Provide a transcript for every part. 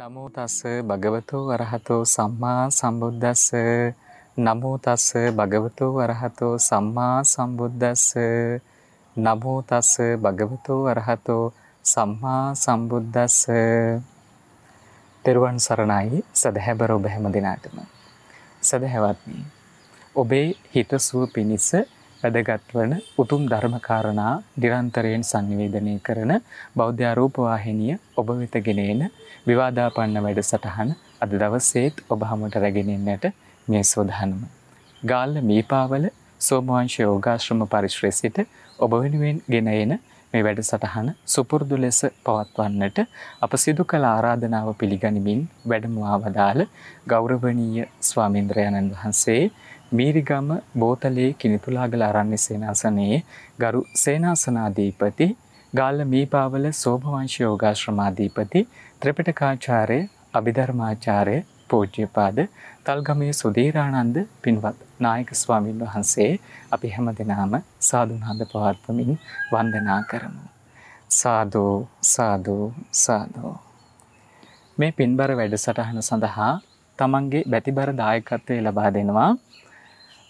නමෝ තස්ස භගවතෝ අරහතෝ සම්මා සම්බුද්දස්ස නමෝ තස්ස භගවතෝ අරහතෝ සම්මා සම්බුද්දස්ස නමෝ තස්ස භගවතෝ අරහතෝ සම්මා සම්බුද්දස්ස තෙරුවන් සරණයි සදහැබර ඔබ හැම දිනාටම සදහැවත්නි ඔබේ හිත සුව පිණිස වැදගත් වන උතුම් ධර්මකාරණා නිරන්තරයෙන් සංවේදනය කරන බෞද්ධ ආරූපවාහිනිය ඔබ වෙත ගෙනෙන විවාදාපන්න වැඩසටහන අද දවසේත් ඔබ හමුවට රැගෙන එන්නට මේ සෝදානම. ගාල්ල මීපාවල සෝමවංශ යෝගාශ්‍රම පරිශ්‍රය සිට ඔබ වෙනුවෙන් ගෙන එන මේ වැඩසටහන සුපුරුදු ලෙස පවත්වන්නට අප සිදු කළ ආරාධනාව පිළිගනිමින් වැඩමවා වදාළ ගෞරවනීය ස්වාමීන්ද්‍රයණන් වහන්සේ මීරිගම බෝතලයේ කිනිතුලාගල අරන්නේ සේනාසනයේ ගරු සේනාසනාධීපති ගාල්ල මීපාවල සෝභවංශ යෝගාශ්‍රමාධීපති ත්‍රිපිටකාචාර්ය අභිධර්මාචාර්ය පූජ්‍යපාද තල්ගමේ සුදීරානන්ද පින්වත් නායක ස්වාමින් වහන්සේ අපි හැම දෙනාම සාදුනාද පවත්වමින් වන්දනා කරමු. සාදෝ සාදෝ සාදෝ. මේ පින්බර වැඩසටහන සඳහා තමන්ගේ බැතිබර දායකත්වය ලබා දෙනවා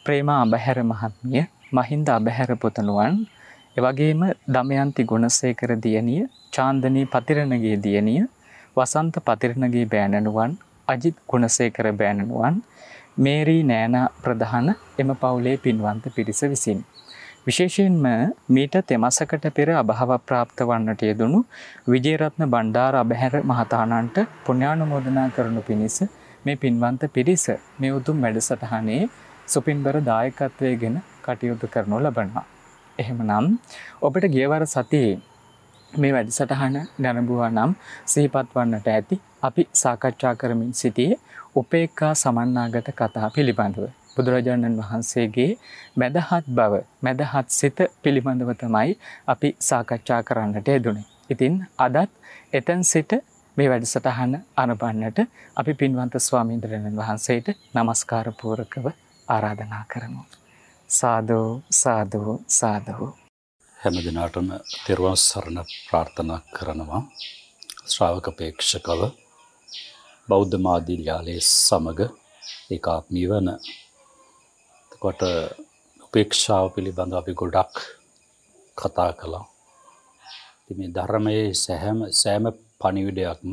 ප්‍රේමා අබහැර මහත්මිය මහින්ද අබහැර පොතනුවන් එවගේම දමයන්ති ගුණසේකර දියණිය චාන්දනී පතිරණගේ දියණිය වසන්ත පතිරණගේ බෑණනුවන් අජිත් ගුණසේකර බෑණනුවන් මේරී නෑනා ප්‍රධාන එම පවුලේ පින්වන්ත පිරිස විසින්. විශේෂයෙන්ම මීට තෙමසකට පෙර අභාව ප්‍රාප්ත වන්නට යෙදුණු විජේරත්න බණ්ඩාර අබහැර මහතානන්ට පුණ්‍යානුමෝදනා කරනු පිණිස මේ පින්වන්ත පිරිස මේ උතුම් වැඩසටහනේ සුපින්බර දායකත්වය ගෙන කටයුතු කරනු ලබනවා. එහෙම නම් ඔබට ගියවර සතියේ මේ වැඩිසටහන දැනබුවා නම් සහිපත් වන්නට ඇති අපි සාකච්ඡා කරමින් සිටියේ උපේක්කා සමන්නාගත කතා පිළිබඳව. බුදුරජාණන් වහන්සේගේ මැදහත් බව මැදහත් සිත පිළිබඳව තමයි අපි සාකච්ඡා කරන්නට යෙදුනේ. ඉතින් අදත් එතැන් සිට මේ වැඩසටහන අනබන්නට අපි පින්වන්ත ස්වාමීන්ද්‍රණන් වහන්සේට නමස්කාරපූරකව ආරාධනා කරමු. සාදු සාදු සාදු. හැම දිනාටම තෙරුවන් සරණ ප්‍රාර්ථනා කරනවා. ශ්‍රාවක ප්‍රේක්ෂකව බෞද්ධ මාධ්‍යාලයේ සමග ඒකාත්මී වන එතකොට උපේක්ෂාව පිළිබඳව අපි ගොඩක් කතා කළා. ඉතින් මේ ධර්මයේ සෑම සෑම පණිවිඩයක්ම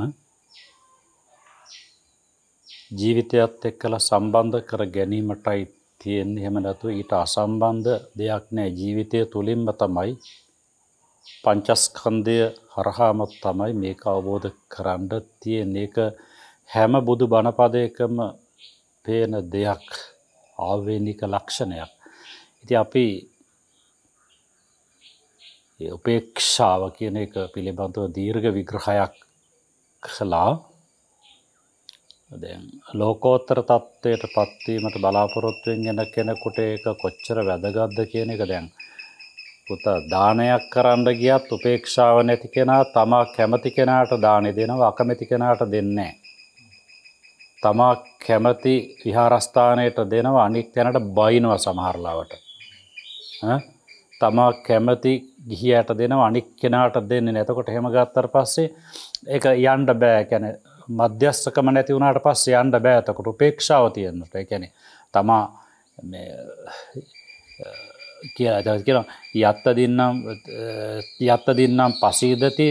ජීවිතයත් එක්කලා සම්බන්ධ කර ගැනීමටයි තියෙන්නේ එහෙම නැතු ඊට අසම්බන්ධ දෙයක් නෑ ජීවිතය තුළින්ම තමයි පංචස්කන්ධය හරහාම තමයි මේක අවබෝධ කරන්න තියෙන එක හැම බුදු බණපදයකම පේන දෙයක් ආවේනික ලක්ෂණයක්. ඉතින් අපි උපේක්ෂාව කියන එක පිළිබඳව දීර්ඝ විග්‍රහයක් කළා දැන් ලෝකෝත්තර තත්ත්වයට පත්වීමට බලාපොරොත්තුවෙන් ගෙන කෙනෙකුට ඒක කොච්චර වැදගත්ද කියන එක දැන් පුතා දානයක් කරන්න ගියත් උපේක්ෂාව නැති කෙනා තමා කැමති කෙනාට දානි දෙනවා අකමැති කෙනාට දෙන්නේ තමා කැමති විහාරස්ථානයට දෙනවා අනික් තැනට බයිනවා සමහරලාවට තමා කැමති ගිහියට දෙනවා අනික් කෙනාට දෙන්නේ නැතකොට හෙම ගත්තර පස්සේ එක යන්ඩ බෑ කැන මධ්‍යස්ථකම නැති වුණට පස් යන්ඩ බෑතකොට පේක්ෂාව තියෙන්න්නට එකැන තමා කිය කියෙන යත්ත දින්නම් යත්ත දින්නම් පසීදති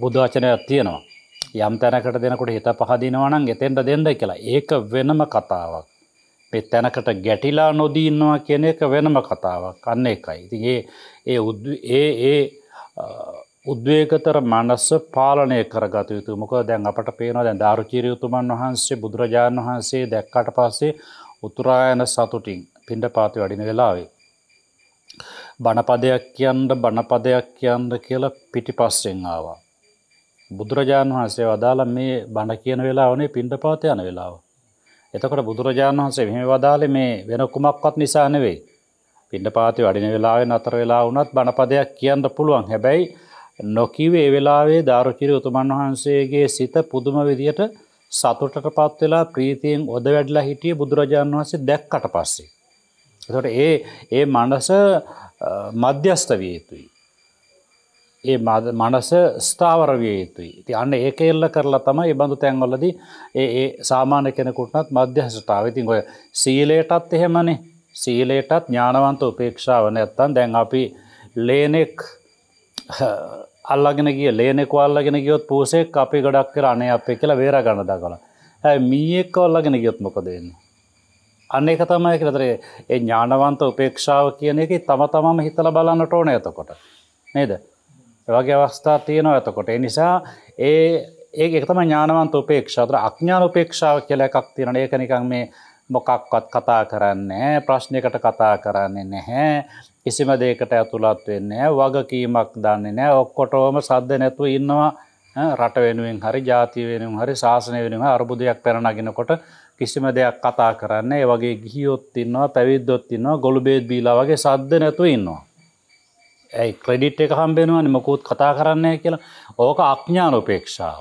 බුද්ධාචනයක් තියෙනවා යම් තැනකට දෙනකොට හිත පහදිනවනන් එතෙන්ට දෙන්න කියලා ඒක වෙනම කතාවක් පෙත් තැනකට ගැටිලා නොදීන්නවා කියන එක වෙනම කතාවක් අන්න එකයි ඉති ඒ ඒ ඒ උද්වේගතර මනස පාලනය කරගත යුතු මොක දැන් අපට පේනවා දැන් ධාරුචීරයුතුමන් වහන්සේ බුදුරජාණන් වහන්සේ දැක්කට පස්සේ උතුරායන සතුටින් පින්ඩ පාති වඩින වෙලාවේ. බණපදයක් කියන්ට බණපදයක් කියන්ද කියලා පිටි පස්සෙන් ආවා. බුදුරජාණන් වහන්සේ වදාළ මේ බණ කියන වෙලාවනේ පින්ඩ පාත යන වෙලාව. එතකොට බුදුරජාණන් වහන්සේ මෙහෙම වදාලේ මේ වෙන කුමක්වත් නිසා නෙවෙයි. පින්ඩ පාති වඩින වෙලාවෙන් අතර වෙලා වුණත් බණපදයක් කියන්න පුළුවන් හැබැයි නොකිව ඒ වෙලාවේ දාරුචිරි උතුමන් වහන්සේගේ සිත පුදුම විදියට සතුටට පත් වෙලා ප්‍රීතියෙන් ඔද වැඩලා හිටිය බුදුරජාණන් වහන්සේ දැක්කට පස්සේ. එතකොට ඒ ඒ මනස මධ්‍යස්ථ විය යුතුයි. ඒ මනස ස්ථාවර විය යුතුයි. ඉතින් අන්න ඒක එල්ල කරලා තමයි මේ බඳු තැන්වලදී ඒ ඒ සාමාන්‍ය කෙනෙකුටවත් මධ්‍යස්ථතාව. ඉතින් ඔය සීලයටත් එහෙමනේ. සීලයටත් ඥානවන්ත උපේක්ෂාව නැත්තම් දැන් අපි ලේනෙක් අල්ලගෙන ගිය ලේනෙකු අල්ලගෙන ගියොත් පූසෙක් අපි ගොඩක් කර අනේ අපේ කියලා වේර ගණදා කළ ඇ මීෙක් අල්ලගෙන ගියොත්මොකදන්න. අන්නේ තමයි කරතරේ ඒ ඥානවන්ත උපේක්ෂාව කියන එක තම තමම හිතල බලන්නට ඕන ඇතකොට නේද. වගේ අවස්ථා තියෙනවා ඇතකොට නිසා ඒ ඒ එකතම ඥානවන්ත උපේක්ෂාතර අඥාන උපේක්ෂාව කියල එකක් තියෙන ඒකනිකං මේ මොකක්වත් කතා කරන්නේ ප්‍රශ්නයකට කතා කරන්නේ නැහැ කිසිම දෙයකට ඇතුළත් වෙන්නේ වගකීමක් දන්නේ නෑ ඔක්කොටෝම සද්ධ නැතුව ඉන්නවා රට වෙනුවෙන් හරි ජාති වෙනුම් හරි ශාසනය වෙනුම අර්බුදයක් පැනගෙනකොට කිසිම දෙයක් කතා කරන්න ඒ වගේ ගිහියොත් ඉන්නවා පැවිද්දොත් ඉන්නවා ගොළු බේද බීලා වගේ සද්ධ නැතුව ඉන්නවා ඇයි ක්‍රඩිට් එක හම්බෙනවානි මකුත් කතා කරන්නේ කියලා ඕක අඥ්ඥාන උපේක්ෂාව.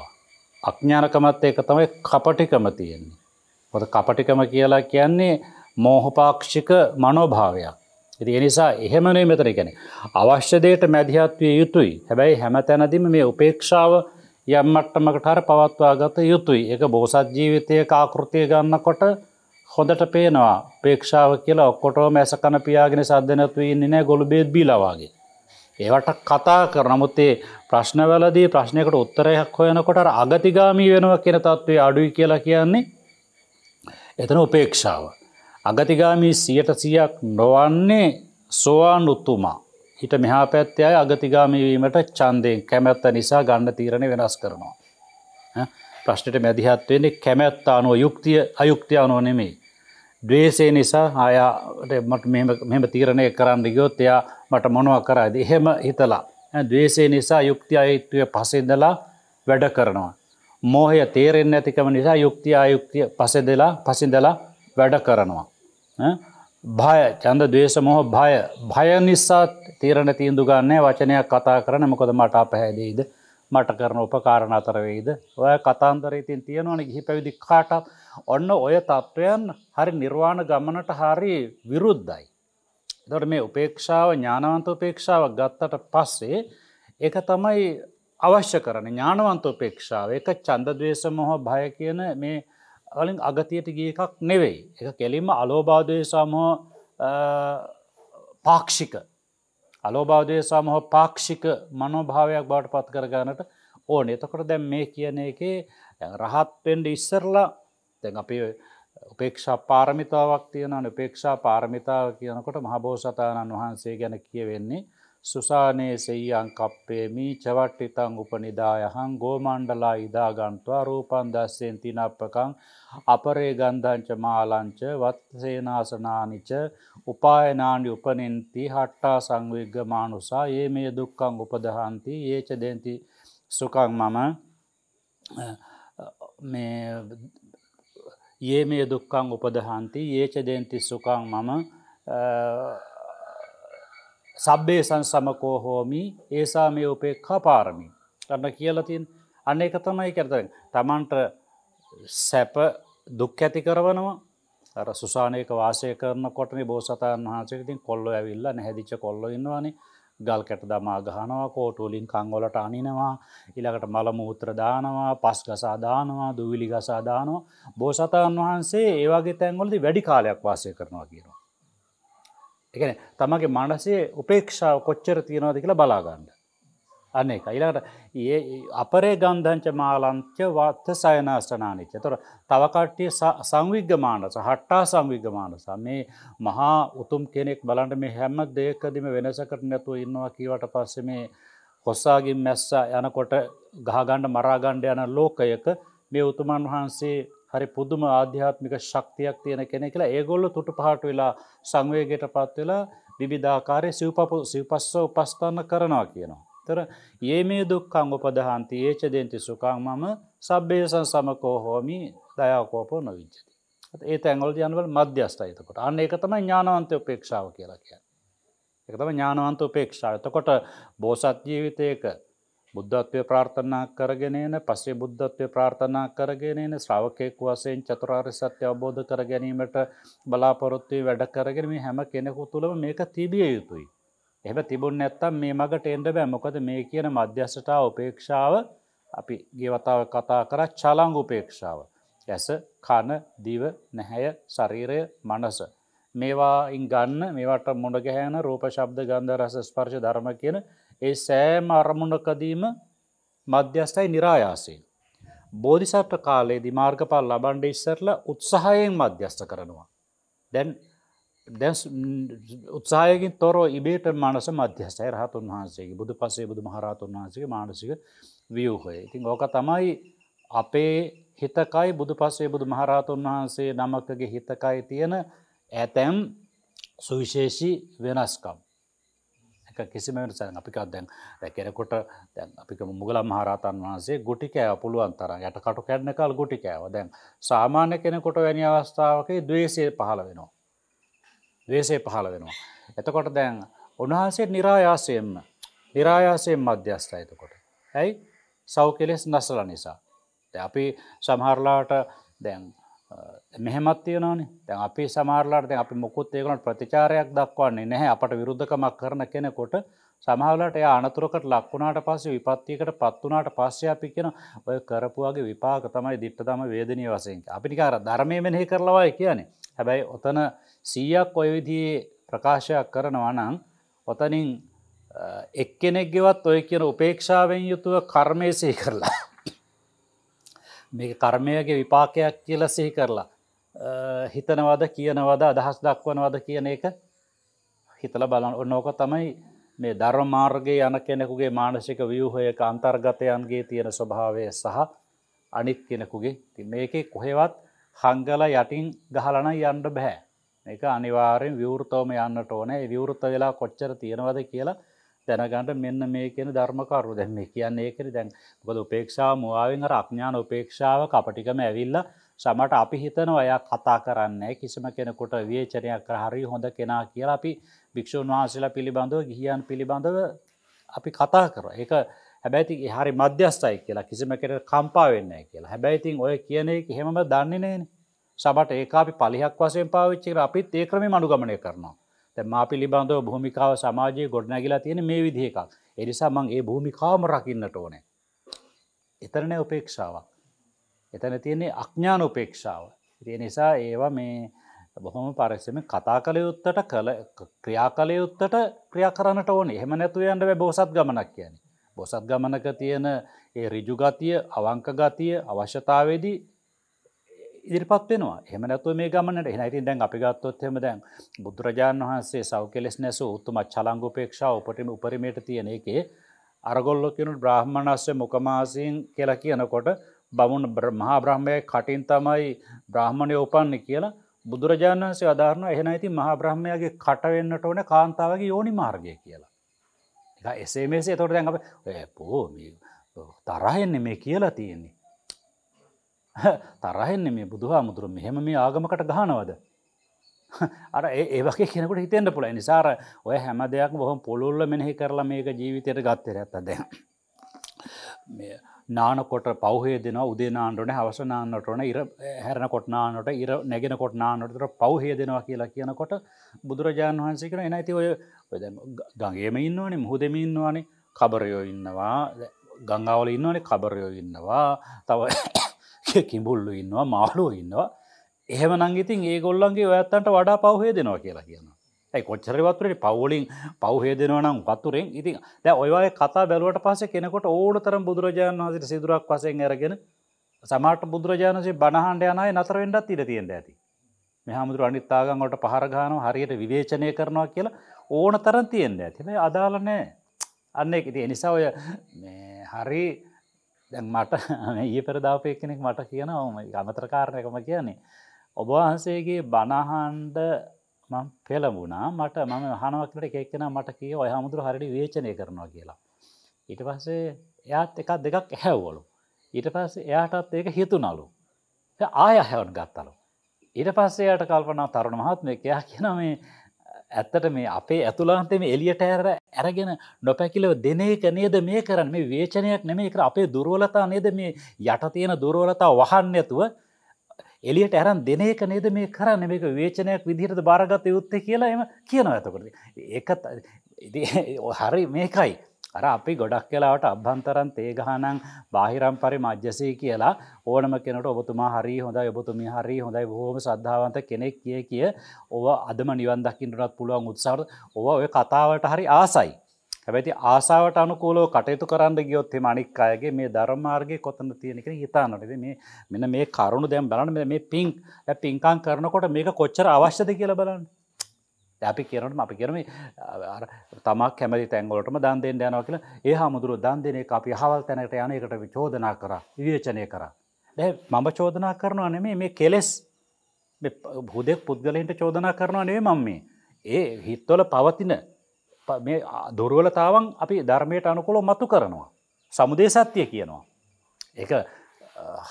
අඥ්ඥානකමත් ඒක තමයි කපටිකම තියෙන්නේ. හොද කපටිකම කියලා කියන්නේ මෝහපාක්ෂික මනෝභාවයක්. ඉති එනිසා එහෙමනේ මෙතන ගැන අවශ්‍යදයට මැදිහත්වය යුතුයි හැබැයි හැමතැනදිම මේ උපේක්ෂාව යම්මට්ටමකටර පවත්වා ගත යුතුයි එක බෝසත් ජීවිතය කාකෘතිය ගන්න කොට හොඳට පේනවා පේක්ෂාව කියලා ඔක්කොටෝ මැස කන පියාගෙන සද්ධනැතුවයි නෑ ගොළු බේත් බිලවාගේ ඒවට කතා කර නමුත්තේ ප්‍රශ්නවලදී ප්‍රශ්නයකට උත්තරයක් හොයනකොට අගතිගාමී වෙනවා කියෙන තත්ත්වේ අඩුයි කියලා කියන්නේ එතන උපේක්ෂාව අගතිගාමී සියට සියක් නොවන්නේ සෝවාන් උත්තුමා. හිට මෙහා පැත්ති අය අගතිගාමීවීමට චන්දයෙන් කැමැත්ත නිසා ගන්න තීරණ වෙනස් කරනවා. ප්‍රශ්නට මැදිහත්වවෙන්නේ කැමැත්ත අනුව යුක්තිය අයුක්තිය අනුව නෙමේ. දවේසේ නිසා ආයාට මෙම තීරණය කරන්න ගියොත් එයා මට මොනව කරයිද. එහෙම හිතලා. දවේසේ නිසා යුක්ති අයුත්වය පසිදලා වැඩ කරනවා. මෝහය තේරෙන් ඇතිකම නිසා යුක්ති අයුක්තිය පසෙදලා පසිදලා වැඩ කරනවා. භය චන්ද දේශමොහ භය භය නිසාත් තීරණ තීන්දු ගන්නේ වචනයක් කතා කරන මොකද මට අපහැදෙයිද මට කරන උපකාරණ අතරවෙයිද ඔය කතාන්තරයතින් තියෙනවන ගිහි පැවිදි කාටත් ඔන්න ඔය තත්ත්වයන් හරි නිර්වාණ ගමනට හරි විරුද්ධයි. දොට මේ උපේක්ෂාව ඥානවන්ත උපේක්ෂාව ගත්තට පස්සේ එක තමයි අවශ්‍ය කරන ඥානවන්ත උපේක්ෂාව එක චන්දදවේශ මොහ භය කියන මේ කලින් අගතියට ගිය එකක් නෙවෙයි එක කෙලින්ම අලෝබාධය සමහ පාක්ෂික අලෝබාධය සමහ පාක්ෂික මනෝභාවයක් බාට පත් කරගන්නට ඕන එතකොට දැම් මේ කියන එක රහත් පෙන්ඩ ඉස්සරලා තැන් අපි උපේක්ෂා පාරමිතාවක් තියෙන උපේක්ෂා පාරමිතාව කියනකොට මහබෝසතාණන් වහන්සේ ගැන කියවෙන්නේ සුසානයේ සෙයියන් කප්පේමී චවට්ටිතං උපනිදායහං ගෝමණ්ඩලා ඉදාගන්ත්වා රූපන්දස්සයෙන් තිනප්පකං අපරේ ගන්ධංච මාලංච වත්සේනාසනානිච උපායනාණ්ඩි උපනෙන්ති හට්ටා සංවිග්ග මානුසා ඒ මේ දුක්කං උපදහන්ති ඒච දෙන්ති සුකං මම ඒ මේ දුක්කං උපදහන්ති ඒච දෙන්ති සුකං මම සබ්බේ සංසමකෝ හෝමි ඒසා මේ උපේක්හා පාරමි. ටන්න කියලතින් අන්න එක තමයි කරත තමන්ට සැප දුක් ඇති කරවනවා අර සුසානයක වාසය කරන කොටන බෝසතන් වහන්සේකතින් කොල්ලො ඇවිල්ල නැහැදිච්ච කොල්ල ඉන්නවානේ ගල් කැට දමා ගහනවා කෝටුලින් කංගොලට අනිනවා ඉළඟට මළමූත්‍ර දානවා පස් ගසාදානවා දුවිලි ගසාදානවා බෝසතන් වහන්සේ ඒවාගේ තැන්ගොලදි වැඩි කාලයක් වාසය කරනවා කියනවා. එකන තමගේ මනසේ උපේක්ෂාව කොච්චර තියෙනවාද කියලා බලාගන්න. අන්න එක ඊලාට ඒ අපරේ ගන්ධංච මාලංච වත්ත සයනාස්ටනානිච්ච තොර තවකට්ටිය සංවිග්‍යමානස හට්ටා සංවිග්‍යමානස මේ මහා උතුම් කෙනෙක් බලන්ට මේ හැම දෙයකදිම වෙනසකට නැතුව ඉන්නවා කීවට පස්ස මේ කොස්සාගින් මැස්සා යනකොට ගහගණ්ඩ මරාගණ්ඩ යන ලෝකයක මේ උතුමන් වහන්සේ හරි පුදුම ආධ්‍යාත්මික ශක්තියක් තියෙන කෙනෙ කියලා ඒගොල්ල තුට පහට වෙලා සංවේගයට පත් වෙලා විවිධාකාරය සිව්පපු සිව්පස්ස උපස්ථාන කරනවා කියනවා. තර ඒ මේ දුක්කංග උපදහන්ති ඒච දෙන්ති සුකං මම සබ්බේසන් සමකෝ හෝමි දයාකෝපෝ නොවිච්චති. ඒ තැංගල් යන්වල මධ්‍යස්ථයිතකොට අන්න එක තම ඥානවන්ත උපේක්ෂාව කියලා කිය. එකතම ඥානවන්ත උපේක්ෂාව එතකොට බෝසත් ජීවිතයක බුද්ධත්වය ප්‍රාර්ථනා කරගෙනන පසේ බුද්ධත්වය ප්‍රාර්ථනා කරගෙනන ශ්‍රාවකයෙක් වසයෙන් චතුරාර් සත්‍ය අවබෝධ කර ගැනීමට බලාපොරොත්තුවයි වැඩ කරගෙනම හැම කෙනෙකු තුළම මේක තිබිය යුතුයි. එහම තිබුණ නැත්තම් මේ මඟට එන්ඩ බෑමොකද මේ කියන මධ්‍යස්ටා උපේක්ෂාව අපි ගේවතාව කතා කර චලංග උපේක්ෂාව. ඇස කණ දිව නැහැය ශරීරය මනස. මේවායින් ගන්න මේවට මොඩ ගැහැන රූප ශබ්ද ගන්ධ රස ස්පර්ශ ධර්ම කියන ඒ සෑම අරමුණකදීම මධ්‍යස්ථයි නිරායාසයෙන්. බෝධිසත්ව කාලයේ දිමාර්ගපල් ලබන්ඩ ඉස්සරල උත්සාහයෙන් මධ්‍යස්ථ කරනවා. දැන් දැ උත්සායකින් තොරෝ ඉබේට මනස මධ්‍යස්ථයි රහතුන් වහන්සේගේ බුදු පසේ බුදු මහරතුන් වහන්සගේ මානසික වියූහය. ඉතින් ඕක තමයි අපේ හිතකයි බුදු පසේ බුදු මහරහතුන් වහන්සේ නමකගේ හිතකයි තියෙන ඇතැම් සුවිශේෂී වෙනස්කම්. එක කිසිමට සැන් අපිකක් දැන් කෙනෙකොට දැන් අපික මුගල මහරතන් වහන්සේ ගුටිකෑ පුළුවන් තර යට කටු කැඩන කල් ගුටිකෑව දැන් සාමාන්‍ය කෙනෙකොට වැනි අවස්ථාවකේ දවේශය පහළ වෙනවා. දවේශය පහළ වෙනවා. එතකොට දැන් උන්වහන්සේ නිරායාසයෙන්ම නිරායාසයෙන් මධ්‍යස්ථ එතකොට. ඇයි සෞ කෙලෙස් නසල නිසා. අපි සමහරලාට දැන් මෙහෙමත් තියෙනවානේ දැන් අපි සමහරලාට දැන් අපි මොකුත් ඒගොල්ලන්ට ප්‍රතිචාරයක් දක්වන්නේ නැහැ අපට විරුද්ධකමක් කරන කෙනෙකුට සමහරලාට එයා අනතුරකට ලක් වුණාට පස්සේ විපත්තියකට පත් වුණාට පස්සේ අපි කියන ඔය කරපුවාගේ විපාක තමයි දිට්ඨතම වේදනීය වශයෙන් කියන්නේ. අපි නිකන් අර ධර්මයේ මෙනෙහි කරලා වයි කියන්නේ. හැබැයි ඔතන 100ක් ඔය විදිහේ ප්‍රකාශයක් කරනවා නම් ඔතනින් එක්කෙනෙක්ගේවත් ඔය කියන උපේක්ෂාවෙන් යුතුව කර්මය සිහි කරලා මේ කර්මයගේ විපාකයක් කියල සිහි කරලා. හිතනවද කියනවද අදහස් දක්වනවද කියන එක හිතල බලන්න ඔන්නෝක තමයි මේ ධර්ම මාර්ගයේ යන කෙනෙකුගේ මානසික ව්‍යූහයක අන්තර්ගතයන්ගේ තියෙන ස්වභාවය සහ අනිත් කෙනෙකුගේ ති මේකේ කොහෙවත් හංගල යටින් ගහලන යන්න බැහැ එක අනිවාරෙන් විවෘතවම යන්නට ඕන විවෘත වෙලා කොච්චර තියෙනවද කියලා දැනගන්නට මෙන්න මේ කියන ධර්මකරු දැන් මේ කියන්නේ ඒකනේ දැන් මොකද උපේක්ෂාව මුවාවෙන් අර අඥාන උපේක්ෂාව කපටිකම ඇවිල්ලා සමට අපි හිතනවා එයා කතා කරන්නේ කිසිම කෙනෙකුට විචනයක් කර හරි හොඳ කෙනා කියලා අපි භික්ෂුන් වහන්සේලා පිළිබඳව ගිහියන් පිළිබඳව අපි කතා කරා. ඒක හැබැයි හරි මධ්‍යස්ථයි කියලා කිසිම කෙනෙක් කම්පා වෙන්නේ කියලා. හැබැයි ඉතින් ඔය කියන එක එහෙමම දන්නේ නැහැනේ. සමට ඒක අපි පලිහක් වශයෙන් පාවිච්චි කරලා අපිත් ඒ ක්‍රමෙම අනුගමනය කරනවා. මා පිළිබඳව භූමිකාව සමාජය ගොඩනැගිලා තියෙන මේ විදි එකක් එනිසා මං ඒ භූමිකාවම රකින්නට ඕනෑ. එතරන උපේක්ෂාවක්. එතන තියන්නේ අඥ්ඥාන උපේක්ෂාව. තිය නිසා ඒවා මේ බොහොම පරස්සම කතා කළ යුත්තට කළ ක්‍රියා කළ යුත්තට ක්‍රියා කරන්නට ඕන එහෙම නැතු යන්ට බෝසත් ගමනක් කියන්නේ. බොසත් ගමනක තියෙන ඒ රිජුගතිය අවංක ගතිය අවශ්‍යතාවේදී ඉදිරිපත් වෙනවා එහමනැතු මේ ගමනට එනැති දැන් අපි ගත්තොත්හෙම දැන් බුදුරජාණන් වහන්සේ සෞ කෙලෙස් නැසු උත්තුම චලංගුපේක්ෂා උපටම උපරිමයට තියෙන එකේ අරගොල්ලො කෙනුට බ්‍රහ්මණස්සේ මොකමාසින් කියලා කියනකොට බමුණ මහා බ්‍රහ්මය කටින් තමයි බ්‍රහ්මණය උපන්න කියලා බුදුරජාණන් වන්සේ අධාරණ එහෙන ඇති මහා බ්‍රහ්මයගේ කටවෙන්නට ඕන කාන්තාවගේ යෝනි මාර්ගය කියලා. එක එසේ මේසේ තොට දැන් අප පෝ තරහෙන්නේ මේ කියලා තියෙන්නේ. තරහෙන්නේ මේ බුදුහා මුදුරු මෙහෙම මේ ආගමකට ගහනවද. අර ඒවගේ කෙනෙකුට හිතෙන්ට පුළ නිසාර ඔය හැම දෙයක් බොහොම පොළුල්ල මෙනෙහි කරලා මේක ජීවිතයට ගත්තෙර ඇත්තද. නානකොට පවහේ දෙනවා උදේනාන්නටන හවසනාන්නටන ඉර හැරණ කොට්නානට ඉර නැගෙන කොට්නානටතර පවහේ දෙනවා කියලා කියනකොට බුදුරජාණන් වහන්සේ කරන එනයිති ඔය ගගේම ඉන්නවනේ මුහදම ඉන්නවානේ කබරයෝ ඉන්නවා ගංගාවල ඉන්නවනේ කබරයෝ ඉන්නවා තව කිඹුල්ලු ඉන්නවා මාලුව ඉන්නවා එහෙමනං ඉතින් ඒ ගොල්ලන්ගේ ඔයත්තන්ට වඩා පවහේ දෙනවා කියලා කියනවා ඇයි කොච්චරවත්තුරට පවලින් පවහේ දෙනවනම් වතුරෙන් ඉතින් දැ ඔයවාගේ කතා බැලුවට පස කෙනකොට ඕඩ තරම් බුදුරජාණන් වහසට සිදුරක් වසයෙන් ඇරගෙන සමට බුදුරජාණන්සේ බණහන්ඩ යනයි නතරවෙන්ඩත් ඉර තියෙන්ට ඇති මෙහාමුදුර අනිත්තාගන්ගොට පහරගාන හරියට විවේචනය කරනවා කියලා ඕන තරන් තියෙන්ට ඇතිබයි අදාලනෑ අන්න එක ඉති එනිසා ඔය හරි දැන් මට ඒ පෙරදාපය කෙනෙක් මට කියන අමතරකාරණයකම කියන්නේ. ඔබවහන්සේගේ බණහන්ඩ මං පෙළඹුණා මට මම හනවකට එකක්ෙන මට කිය ඔය හමුදුර හරිඩි වේචනය කරනවා කියලා. ඊට පස්සේ එයාත් එකක් දෙකක් ඇහැව්වලු. ඊට පස්ස එයාටත් ඒක හිතුනලු. ආය හැවන් ගත්තලු. ඊට පස්සේ යට කල්පනා තරුණ මහත්මය එකයා කියන මේ ඇත්තට මේ අපේ ඇතුළන්තේ මේ එලියට ඇර ඇරගෙන නොපැකිලව දෙන එක නේද මේ කරන්න මේ වේචනයක් නෙමේ කර අපේ දුර්වලතා නේද මේ යට තියෙන දුර්වලතා වහන්න ඇතුව එලියට ඇරන් දෙන එක නේද මේ කරන්න මේක වේචනයක් විදිහට බාරගත යුත්තේ කියලා එම කියනවා ඇතකොට ඒකත් හරි මේකයි අර අපි ගොඩක් කියලාවට අභ්‍යන්තරන් තේගහනං බාහිරම් පරි මජ්‍යසය කියලා ඕනම කෙනට ඔබතුමා හරි හොඳ ඔබතුම හරි හොඳයි බොහෝම සද්ධාවන්ත කෙනෙක් කිය කිය ඔව අදම නිවන් දකිින්ටනත් පුළුවන් උත්සාර ඔව ඔය කතාවට හරි ආසයි. ඇැති ආසාාවට අනුකූලෝ කටයුතු කරන්න ගියොත් මනික් අයගේ මේ ධර්මාර්ගේ කොතන තියෙනෙක හිතානටද මේ මෙන මේ කරුණු දැම් බලන මේ පිංක් පින්කාන් කරනකොට මේක කොච්චර අවශ්‍යද කියලා බලන්න. අපි කියනට අපි කරම තමක් කැමති තැන්ගොලටම දන්දෙන් යනවා කියලා ඒ හාමුදුරු දන්දනය අපි හවල් තැනට යනකට චෝදනා කර විවේචනය කර. දැ මම චෝදනා කරනවා නෙමේ මේ කෙලෙස් හුදෙක් පුද්ගලන්ට චෝදනා කරනවා නේ මං මේ. ඒ හිත්තොල පවතින දුරුවලතාවන් අපි ධර්මයට අනුකොලො මතු කරනවා. සමුදේ සත්‍යය කියනවා. එක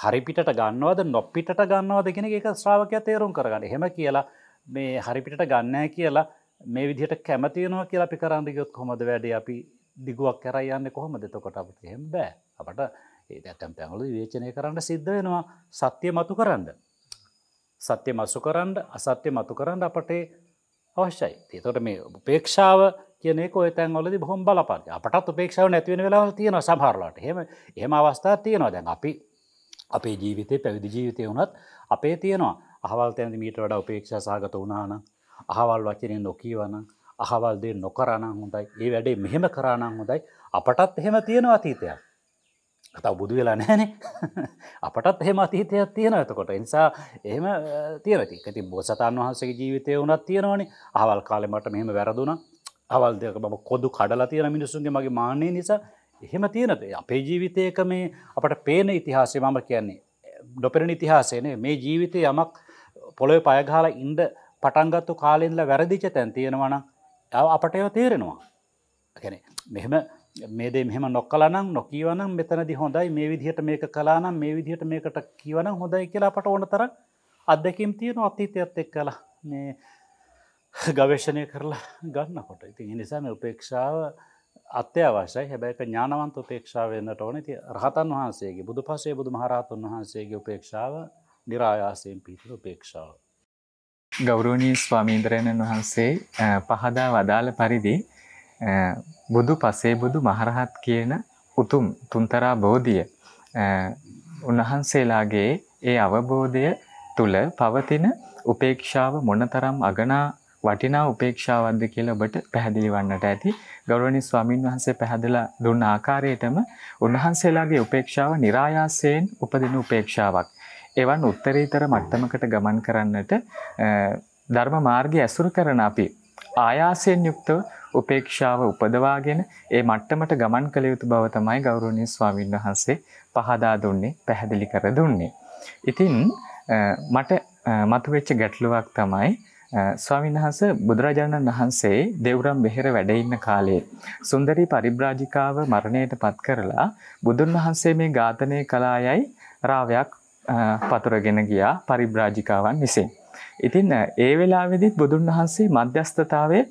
හරිපිට ගන්නවද නොප්පිට ගන්නවද කෙන එක ශ්‍රාවකය තේරුම් කරගන්න හෙම කියලා මේ හරිපිට ගන්නෑ කියලා මේ විදිහට කැමතියනවා කියලා අපි කරන්දිගයොත් කොමද වැඩේ අපි දිගුවක් කරයන්න කොහොම දෙතකොට අපට එහෙම බෑ අපට ඒ ඇතැම් පැහලු විවේචනය කරන්න සිද්ධ වෙනවා සත්‍යය මතු කරන්න. සත්‍ය මසු කරන්න අසත්‍ය මතු කරන්න අපටේ අවශ්‍යයි. තේතොට මේ උපේක්ෂාව කියනෙක තැන්වලද බොහොම බලපන් අපටත් උපේක්ෂාව නැතිවෙන වෙලාව තියෙන සහරලට හෙම එහම අවස්ථා තියෙනවා දැන් අපි අපේ ජීවිතය පැවිදි ජීවිතය වුණත් අපේ තියෙනවා අහවල් තැනදි මීට වඩා උපේක්ෂා සහගත වුණා නම් අහවල් වචනේ නොකීවා නම් අහවල් දේ නොකරා නම් හොඳයි. ඒ වැඩේ මෙහෙම කරා නම් හොඳයි. අපටත් එහෙම තියෙනවා අතීතයක්. කතාව බුදු වෙලා නෑන අපටත් එහෙම අතීතයක් තියෙන ඇතකොට නිසා එහෙම තියනති ඇති බෝසතන් වහන්සේ ජීවිතය වනත් තියෙනවනි අවල් කාලෙමට මෙහෙම වැරදුන අවල් දෙක බම කොදු කඩලා තියෙන මිනිසුන්ගේ මගේ මානය නිසා එහෙම තියෙනද අපේ ජීවිතයක මේ අපට පේන ඉතිහාසේ මම කියන්නේ ඩොපෙරණ ඉතිහාසයන මේ ජීවිතය යමක් පොළොව පයගාල ඉන්ඩ පටන්ගත්තු කාලෙන්ල වැරදිච තැන් තියෙනවන අපට ඒව තේරෙනවා. ගැන මෙහෙම මේදේ මෙම නොක්කලනම් නොකීවනම් මෙතනදි හොඳයි මේ විදිහට මේක කලානම් මේ විදිහට මේකට කියවනම් හොඳයි කියලා අපට ඕන තර අත්දැකම් තියෙන අතීතයත් එක් කලා මේ ගවේශණය කරලා ගන්නකොට ඉතින් නිසාම උපේක්ෂාව අත්‍ය අවශ්‍යයි හැබැයික ඥානවන්ත උපේක්ෂාව වෙන්නට ඕන ති රහතන් වහන්සේගේ බුදු පසේ බුදු මහරහතුන් වහන්සේගේ උපේක්ෂාව નિરાයාසයෙන් පිහිටන උපේක්ෂාව. ගෞරෝණී ස්වාමීන්ද්‍රයණන් වහන්සේ පහදා වදාළ පරිදි බුදු පසේ බුදු මහරහත් කියන උතුම් තුන්තරා බෝධිය උන්වහන්සේලාගේ ඒ අවබෝධය තුළ පවතින උපේක්ෂාව මොනතරම් අගනා වටිනා උපේක්ෂාවක්ද කියලා ඔබට පැහැදිලි වන්නට ඇති ගෞරවනීය ස්වාමින් වහන්සේ පැහැදලා දුන්න ආකාරයටම උන්වහන්සේලාගේ උපේක්ෂාව નિરાයාසයෙන් උපදින උපේක්ෂාවක් එවන් උත්තරීතර මට්ටමකට ගමන් කරන්නට ධර්ම මාර්ගය ඇසුරු කරන අපි ආයාසයෙන් යුක්තව උපේක්ෂාව උපදවාගෙන ඒ මට්ටමට ගමන් කළ යුතු බව තමයි ගෞරවනීය ස්වාමින් වහන්සේ පහදා දුන්නේ පැහැදිලි කර දුන්නේ. ඉතින් මට මතුවෙච්ච ගැටලුවක් තමයි ස්වාමීන් වහන්සේ බුදුරජාණන් වහන්සේ දෙවුරම් වෙහෙර වැඩ ඉන්න කාලේ සුන්දරී පරිබ්‍රාජිකාව මරණයට පත් කරලා බුදුන් වහන්සේ මේ ඝාතනය කළායයි රාවයක් පතුරගෙන ගියා පරිබ්‍රාජිකාවන් විසින්. ඉතින් ඒ වෙලාවෙදිත් බුදුන් වහන්සේ මධ්‍යස්ථතාවේ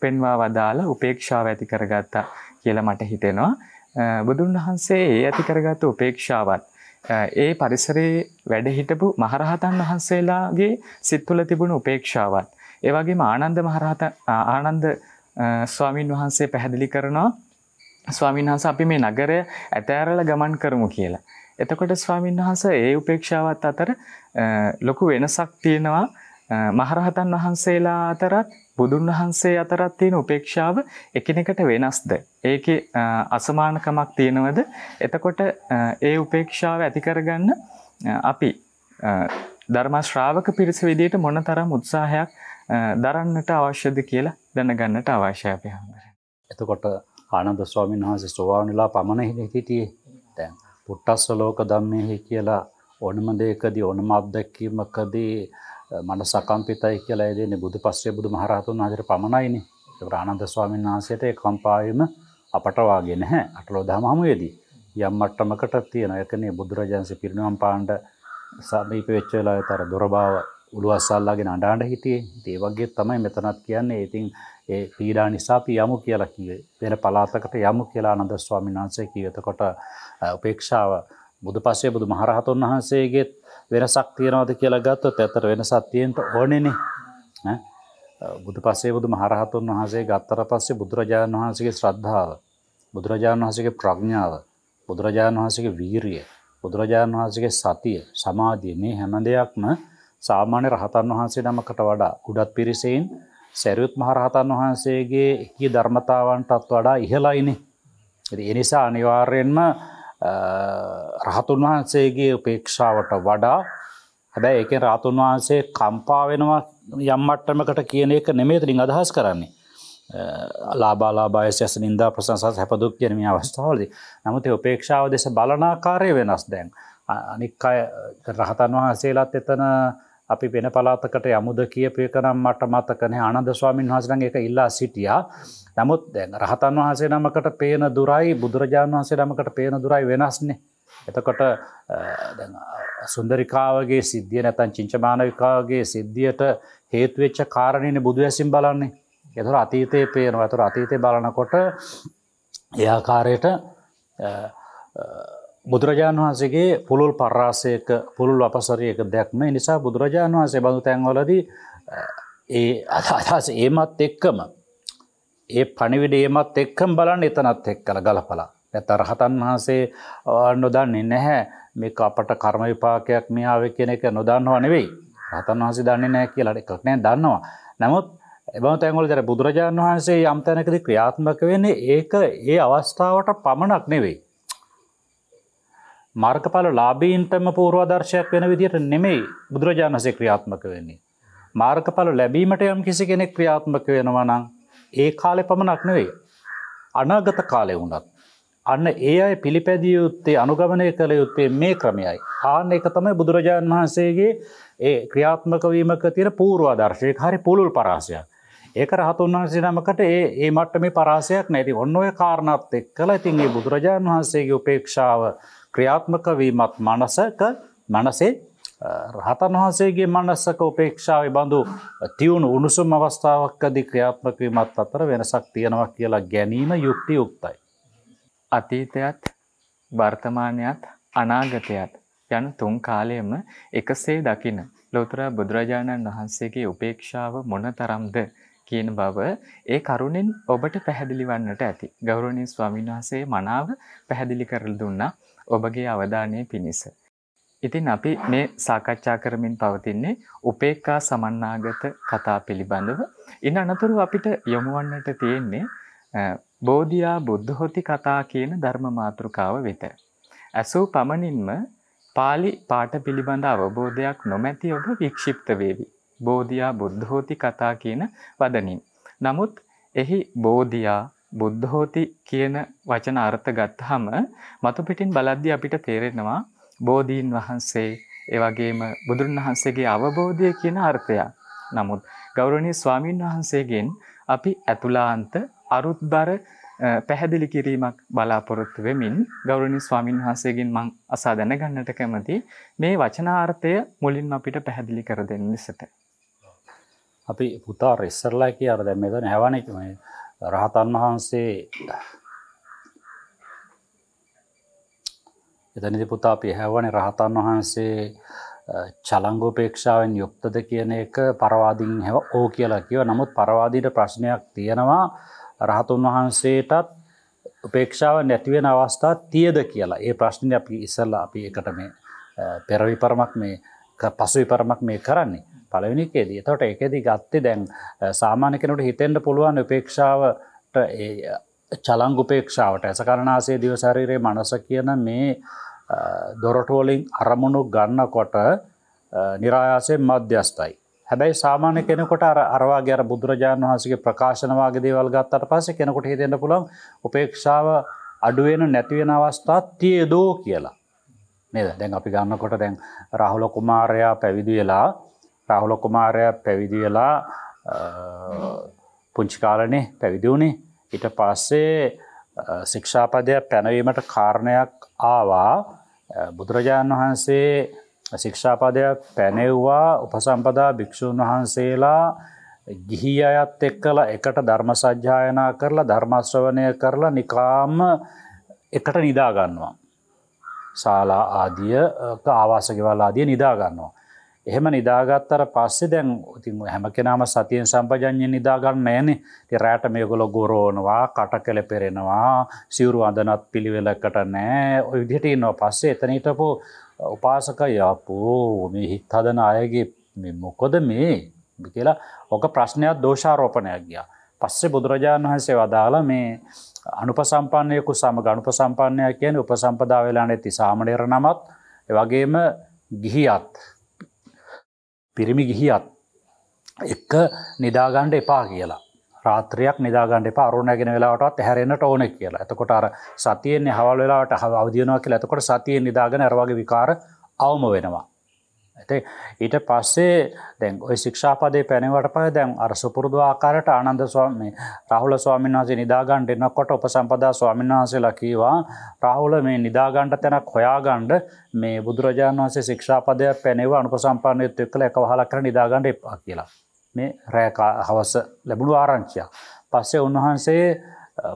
පෙන්වා වදාළ උපේක්ෂාව ඇති කරගත්තා කියලා මට හිතෙනවා. බුදුන් වහන්සේ ඒ ඇති කරගත්ත උපේක්ෂාවත් ඒ පරිසරයේ වැඩ හිටපු මහරහතන් වහන්සේලාගේ සිත් තුළ තිබුණු උපේක්ෂාවත් ඒ වගේම ආනන්ද මහරහතන් ආනන්ද ස්වාමින් වහන්සේ පැහැදිලි කරනවා ස්වාමීන් වහන්සේ අපි මේ නගරය ඇතෑරලා ගමන් කරමු කියලා. එතකොට ස්වාමීන් වහන්ස ඒ උපේක්ෂාවත් අතර ලොකු වෙනසක් තියෙනවා මහරහතන් වහන්සේලා අතරත් බුදුන් වහන්සේ අතරත් තියෙන උපේක්ෂාව එකිනෙකට වෙනස්ද? ඒකේ අසමානකමක් තියෙනවද? එතකොට ඒ උපේක්ෂාව ඇති කරගන්න අපි ධර්ම ශ්‍රාවක පිරිස විදිහට මොනතරම් උත්සාහයක් දරන්නට අවශ්‍යද කියලා දැනගන්නට අවශ්‍යයි අපි හැමෝම. එතකොට ආනන්ද ස්වාමීන් වහන්සේ සෝවාන් වෙලා පමණ හිටියේ. දැන් පුට්ටස්සලෝක ධම්මෙහි කියලා ඕනම දෙයකදී ඕනම අත්දැකීමකදී මන සකම්පිතයි කියලා ඒ දෙන්නේ බුදු පස්සේ බුදු මහරහතුන් වහන්සේට පමණයිනේ. ඒතර ආනන්ද ස්වාමීන් වහන්සේට ඒ කම්පාවෙම අපට වාගේ නැහැ. අටලෝ දහම හමුවේදී යම් මට්ටමකට තියෙනවා. ඒකනේ බුදුරජාන්සේ පිරිනවම් පාණ්ඩ සමීප වෙච්ච වෙලාවේ තර දොරබාව උළුවස්සල්ලාගෙන අඬ අඬ හිටියේ. ඒ වගේ තමයි මෙතනත් කියන්නේ. ඉතින් ඒ පීඩා නිසා අපි යමු කියලා කිව්වේ. වෙන පළාතකට යමු කියලා ආනන්ද ස්වාමීන් වහන්සේ කිව්වේ. එතකොට උපේක්ෂාව බුදුපස්සේ බුදු මහරහතුන් වහන්සේගේ වෙනසක් තියනවද කියලා ගත්තොත් ඇත්තට වෙනසක් තියෙන්න ඕනේනේ. ඈ බුදුපස්සේ බුදු මහරහතුන් වහන්සේ ගත්තට පස්සේ බුදුරජාණන් වහන්සේගේ ශ්‍රද්ධාව, බුදුරජාණන් වහන්සේගේ ප්‍රඥාව, බුදුරජාණන් වහන්සේගේ වීරිය, බුදුරජාණන් වහන්සේගේ සතිය, සමාධිය මේ හැම දෙයක්ම සාමාන්‍ය රහතන් වහන්සේ නමකට වඩා උඩත් පිරිසෙයින් සැරියුත් මහරහතන් වහන්සේගේ එකී ධර්මතාවන්ටත් වඩා ඉහලයිනේ. එනිසා අනිවාර්යෙන්ම රහතුන් වහන්සේගේ උපේක්ෂාවට වඩා හැබැයි ඒකෙන් රහතුන් වහන්සේ කම්පා වෙනවා යම් මට්ටමකට කියන එක නෙමෙයි එතනින් අදහස් කරන්නේ. ලාබාලාභාය සැස නින්දා ප්‍රශංසා හැපදුක් කියන මේ අවස්ථාවලදී. නමුත් ඒ උපේක්ෂාව දෙස බලන ආකාරය වෙනස් දැන්. අනික් අය රහතන් වහන්සේලාත් එතන අපි වෙන පලාතකට යමුද කියපය කරම් මට මතකනේ ආනන්ද ස්වාමීන් වහසරන් එක ඉල්ලා සිටියා නමුත් දැන් රහතන් වහන්සේ නමකට පේන දුරයි බුදුරජාණන් වහන්සේ නමකට පේන දුරයි වෙනස්නේ. එතකොට සුන්දරිකාවගේ සිද්ධිය නැතන් චිංචමානවිකාගේ සිද්ධියට හේතුවෙච්ච කාරණයන බුදු ඇසිම් බලන්නේ එතුර අතීතය පේන ඇතුර අතීතය බලනකොට එයාකාරයට බුදුරජාණන් වහන්සේගේ පුළුල් පරාසයක පුළුල් අපසරයක දැක්ම නිසා බුදුරජාණන් වහන්සේ බඳු තැන්වලදී ඒ අදහස ඒමත් එක්කම ඒ පණිවිඩ ඒමත් එක්කම් බලන්න එතනත් එක් කළ ගලපලා ඇත රහතන් වහන්සේ නොදන්නේ නැහැ මේ අපට කර්ම විපාකයක් මෙයාාව කියන එක නොදන්නවා නෙවෙයි රහතන් වහන්සේ දන්නේ නෑ කියලට එකක් නෑ දන්නවා නමුත් එබම තැන්වල දර බුදුරජාණන් වහන්සේ යම්තැනකද ක්‍රියාත්මක වෙන්නේ ඒක ඒ අවස්ථාවට පමණක් නෙවෙයි මාර්ගඵල ලාබීන්ටම පූර්වාදර්ශයක් වෙන විදිහට නෙමෙයි බුදුරජාණන්සේ ක්‍රියාත්මක වෙන්නේ. මාර්ගඵල ලැබීමට යම් කිසි කෙනෙක් ක්‍රියාත්මක වෙනවා නම් ඒ කාලේ පමණක් නෙවෙයි. අනාගත කාලේ වුණත් අන්න ඒ අය පිළිපැදිය යුත්තේ අනුගමනය කළ යුත්තේ මේ ක්‍රමයයි. ආන්න එක තමයි බුදුරජාණන් වහන්සේගේ ඒ ක්‍රියාත්මක වීමක තියෙන පූර්වාදර්ශය හරි පුළුල් පරාසයක්. ඒක රහතුන් වහන්සේ නමකට ඒ ඒ මට්ටමේ පරාසයක් නැති. ඔන්න ඔය කාරණාත් එක්කලා ඉතින් මේ බුදුරජාණන් වහන්සේගේ උපේක්ෂාව ක්‍රියාත්මක වීමත් මනසක මනසේ රහතන් වහන්සේගේ මනස්සක උපේක්ෂාව බඳු තිවුණු උණුසුම් අවස්ථාවක්කදි ක්‍රියාත්මකවීමත් අතර වෙනසක් තියෙනවා කියලා ගැනීම යුක්ති යුක්තයි. අතීතයත් වර්තමානයත් අනාගතයත් යන තුන් කාලයම එකසේ දකින ලෝතර බුදුරජාණන් වහන්සේගේ උපේක්ෂාව මොන තරම්ද කියන බව ඒ කරුණෙන් ඔබට පැහැදිලි වන්නට ඇති. ගෞරවනීය ස්වාමීන් වහන්සේ මනාව පැහැදිලි කරලා දුන්නා. ඔබගේ අවධානය පිණිස. ඉතින් අපි මේ සාකච්ඡා කරමින් පවතින්නේ උපේක්ඛා සමන්නාගත කතා පිළිබඳව. ඉන් අනතුරුව අපිට යොමුවන්නට තියෙන්නේ බෝධියා බුද්ධහොති කතා කියන ධර්ම මාතෘකාව වෙත. ඇසූ පමණින්ම pāli පාඨ පිළිබඳ අවබෝධයක් නොමැති ඔබ වික්ෂිප්ත වේවි. බෝධියා බුද්ධහොති කතා කියන වදනින්. නමුත් එහි බෝධියා බුද්ධෝති කියන වචන අර්ථ ගත්තහම මතු පිටින් බලද්දී අපිට තේරෙනවා බෝධීන් වහන්සේ ඒ වගේම බුදුන් වහන්සේගේ අවබෝධය කියන අර්ථය. නමුත් ගෞරවනීය ස්වාමින් වහන්සේගෙන් අපි අතුලාන්ත අරුත්බර පැහැදිලි කිරීමක් බලාපොරොත්තු වෙමින් ගෞරවනීය ස්වාමින් වහන්සේගෙන් මම අසා දැනගන්නට කැමති මේ වචනාර්ථය මුලින්ම අපිට පැහැදිලි කර දෙන්න ලෙසට. අපි පුතා ඉස්සරලා කියාර දැන් මෙතන හැවණේ රහතන් වහන්සේ එතනිදි පුතා අපි හැවනේ රහතන් වහන්සේ චලංගෝපේක්ෂාවෙන් යුක්තද කියන එක පරවාදින් හැව ඕ කියලා කිව නමුත් පරවාදීට ප්‍රශ්නයක් තියෙනවා රහතුන් වහන්සේටත් උපේක්ෂාව නැතිවෙන අවස්ථා තියද කියලා ඒ ප්‍රශ්නය අපි ඉසල්ල අපි එකට මේ පෙරවිපරමක් මේ පසුවිපරමක් මේ කරන්නේ පලවිනිකේදී. තොට එකෙදි ගත්ති දැන් සාමානකනට හිතෙන්ට පුළුවන් උපේක්ෂාවට චලංගුපේක්ෂාවට ඇසකරණාසේ දිවසරීරයේ මනස කියන මේ දොරටෝලින් අරමුණු ගන්නකොට නිරායාසයෙන් මධ්‍යස්ථයි. හැබැයි සාමාන්‍ය කෙනකොට අරවා ගැර බුදුරජාණන් වහන්සගේ ප්‍රකාශනවාගේ දේවල් ගත්තට පස කෙනකොට හිතෙන්න්න පුළන් උපේක්ෂාව අඩුවෙන නැතිවෙන අවස්ථාත් තියදෝ කියලා. නද දැන් අපි ගන්නකොට දැන් රහුල කුමාරයා පැවිදිවෙලා රාහුල කුමාරය පැවිදිවෙලා පුංචි කාලනේ පැවිදිවුණේ ඊට පස්සේ ශික්ෂාපදය පැනවීමට කාරණයක් ආවා බුදුරජාණන් වහන්සේ ශික්ෂාපදයක් පැනෙව්වා උපසම්පදා භික්‍ෂූන් වහන්සේලා ගිහි අයත් එක්කල එකට ධර්ම සජ්්‍යායනා කරලා ධර්මශ්‍රවනය කරලා නිකාම් එකට නිදාගන්නවා. ශාලා ආදිය ආවාසගවල් ආදිය නිදාගන්නවා. එහෙම නිදාගත්තර පස්සේ දැන් ඉතින් හැම කෙනාම සතියෙන් සම්පජඤ්ඤයෙන් නිදාගන්න නැහනේ. ඉතින් රැට මේගොල්ලෝ ගොරවනවා, කට කෙලපෙරෙනවා, සිවුරු අඳනත් පිළිවෙලකට නැහැ. ওই විදිහට ඉන්නවා. පස්සේ එතන හිටපු උපාසකය අපෝ මේ හිත හදන අයගේ මේ මොකද මේ කියලා ඔක ප්‍රශ්නයක් දෝෂාරෝපණයක් ගියා. පස්සේ බුදුරජාණන් වහන්සේ වදාලා මේ අනුපසම්පන්නයෙකු සමග අනුපසම්පන්නය කියන්නේ උපසම්පදා වෙලා නැති සාමණේර නමත් ඒ වගේම ගිහියත් පිරිමි ගිහියත් එක්ක නිදාගණ්ඩ එපා කියලා රාත්‍රයක් නිදාගන්න එපා අරුණගෙන වෙලාවටත් හැරෙන්න්නට ඕන කියලා එතකොට අර සතියෙන් හවල් වෙලාට හව අවදියනවා කියලා එතකොට සතියෙන් නිදාගෙන අරවාගේ විකාර අවම වෙනවා ඇති ඊට පස්සේ දැන් ඔය ශික්ෂාපදේ පැනවට පහ දැන් අර සුපුරුදු ආකාරට ආනන්ද ස්වාමී රාහුල ස්වාමීන් වහන්සේ නිදාගන්න එනකොට උපසම්පදා ස්වාමීන් වහන්සේලා කීවා රාහුල මේ නිදාගන්න තැනක් හොයාගන්න මේ බුදුරජාණන් වහන්සේ ශික්ෂාපදය පැනෙව අනුපසම්පන්නයත් එක්කලා එක වහලක් කරලා නිදාගන්න එපා කියලා. මේ රෑ හවස ලැබුණු ආරංචියක්. පස්සේ උන්වහන්සේ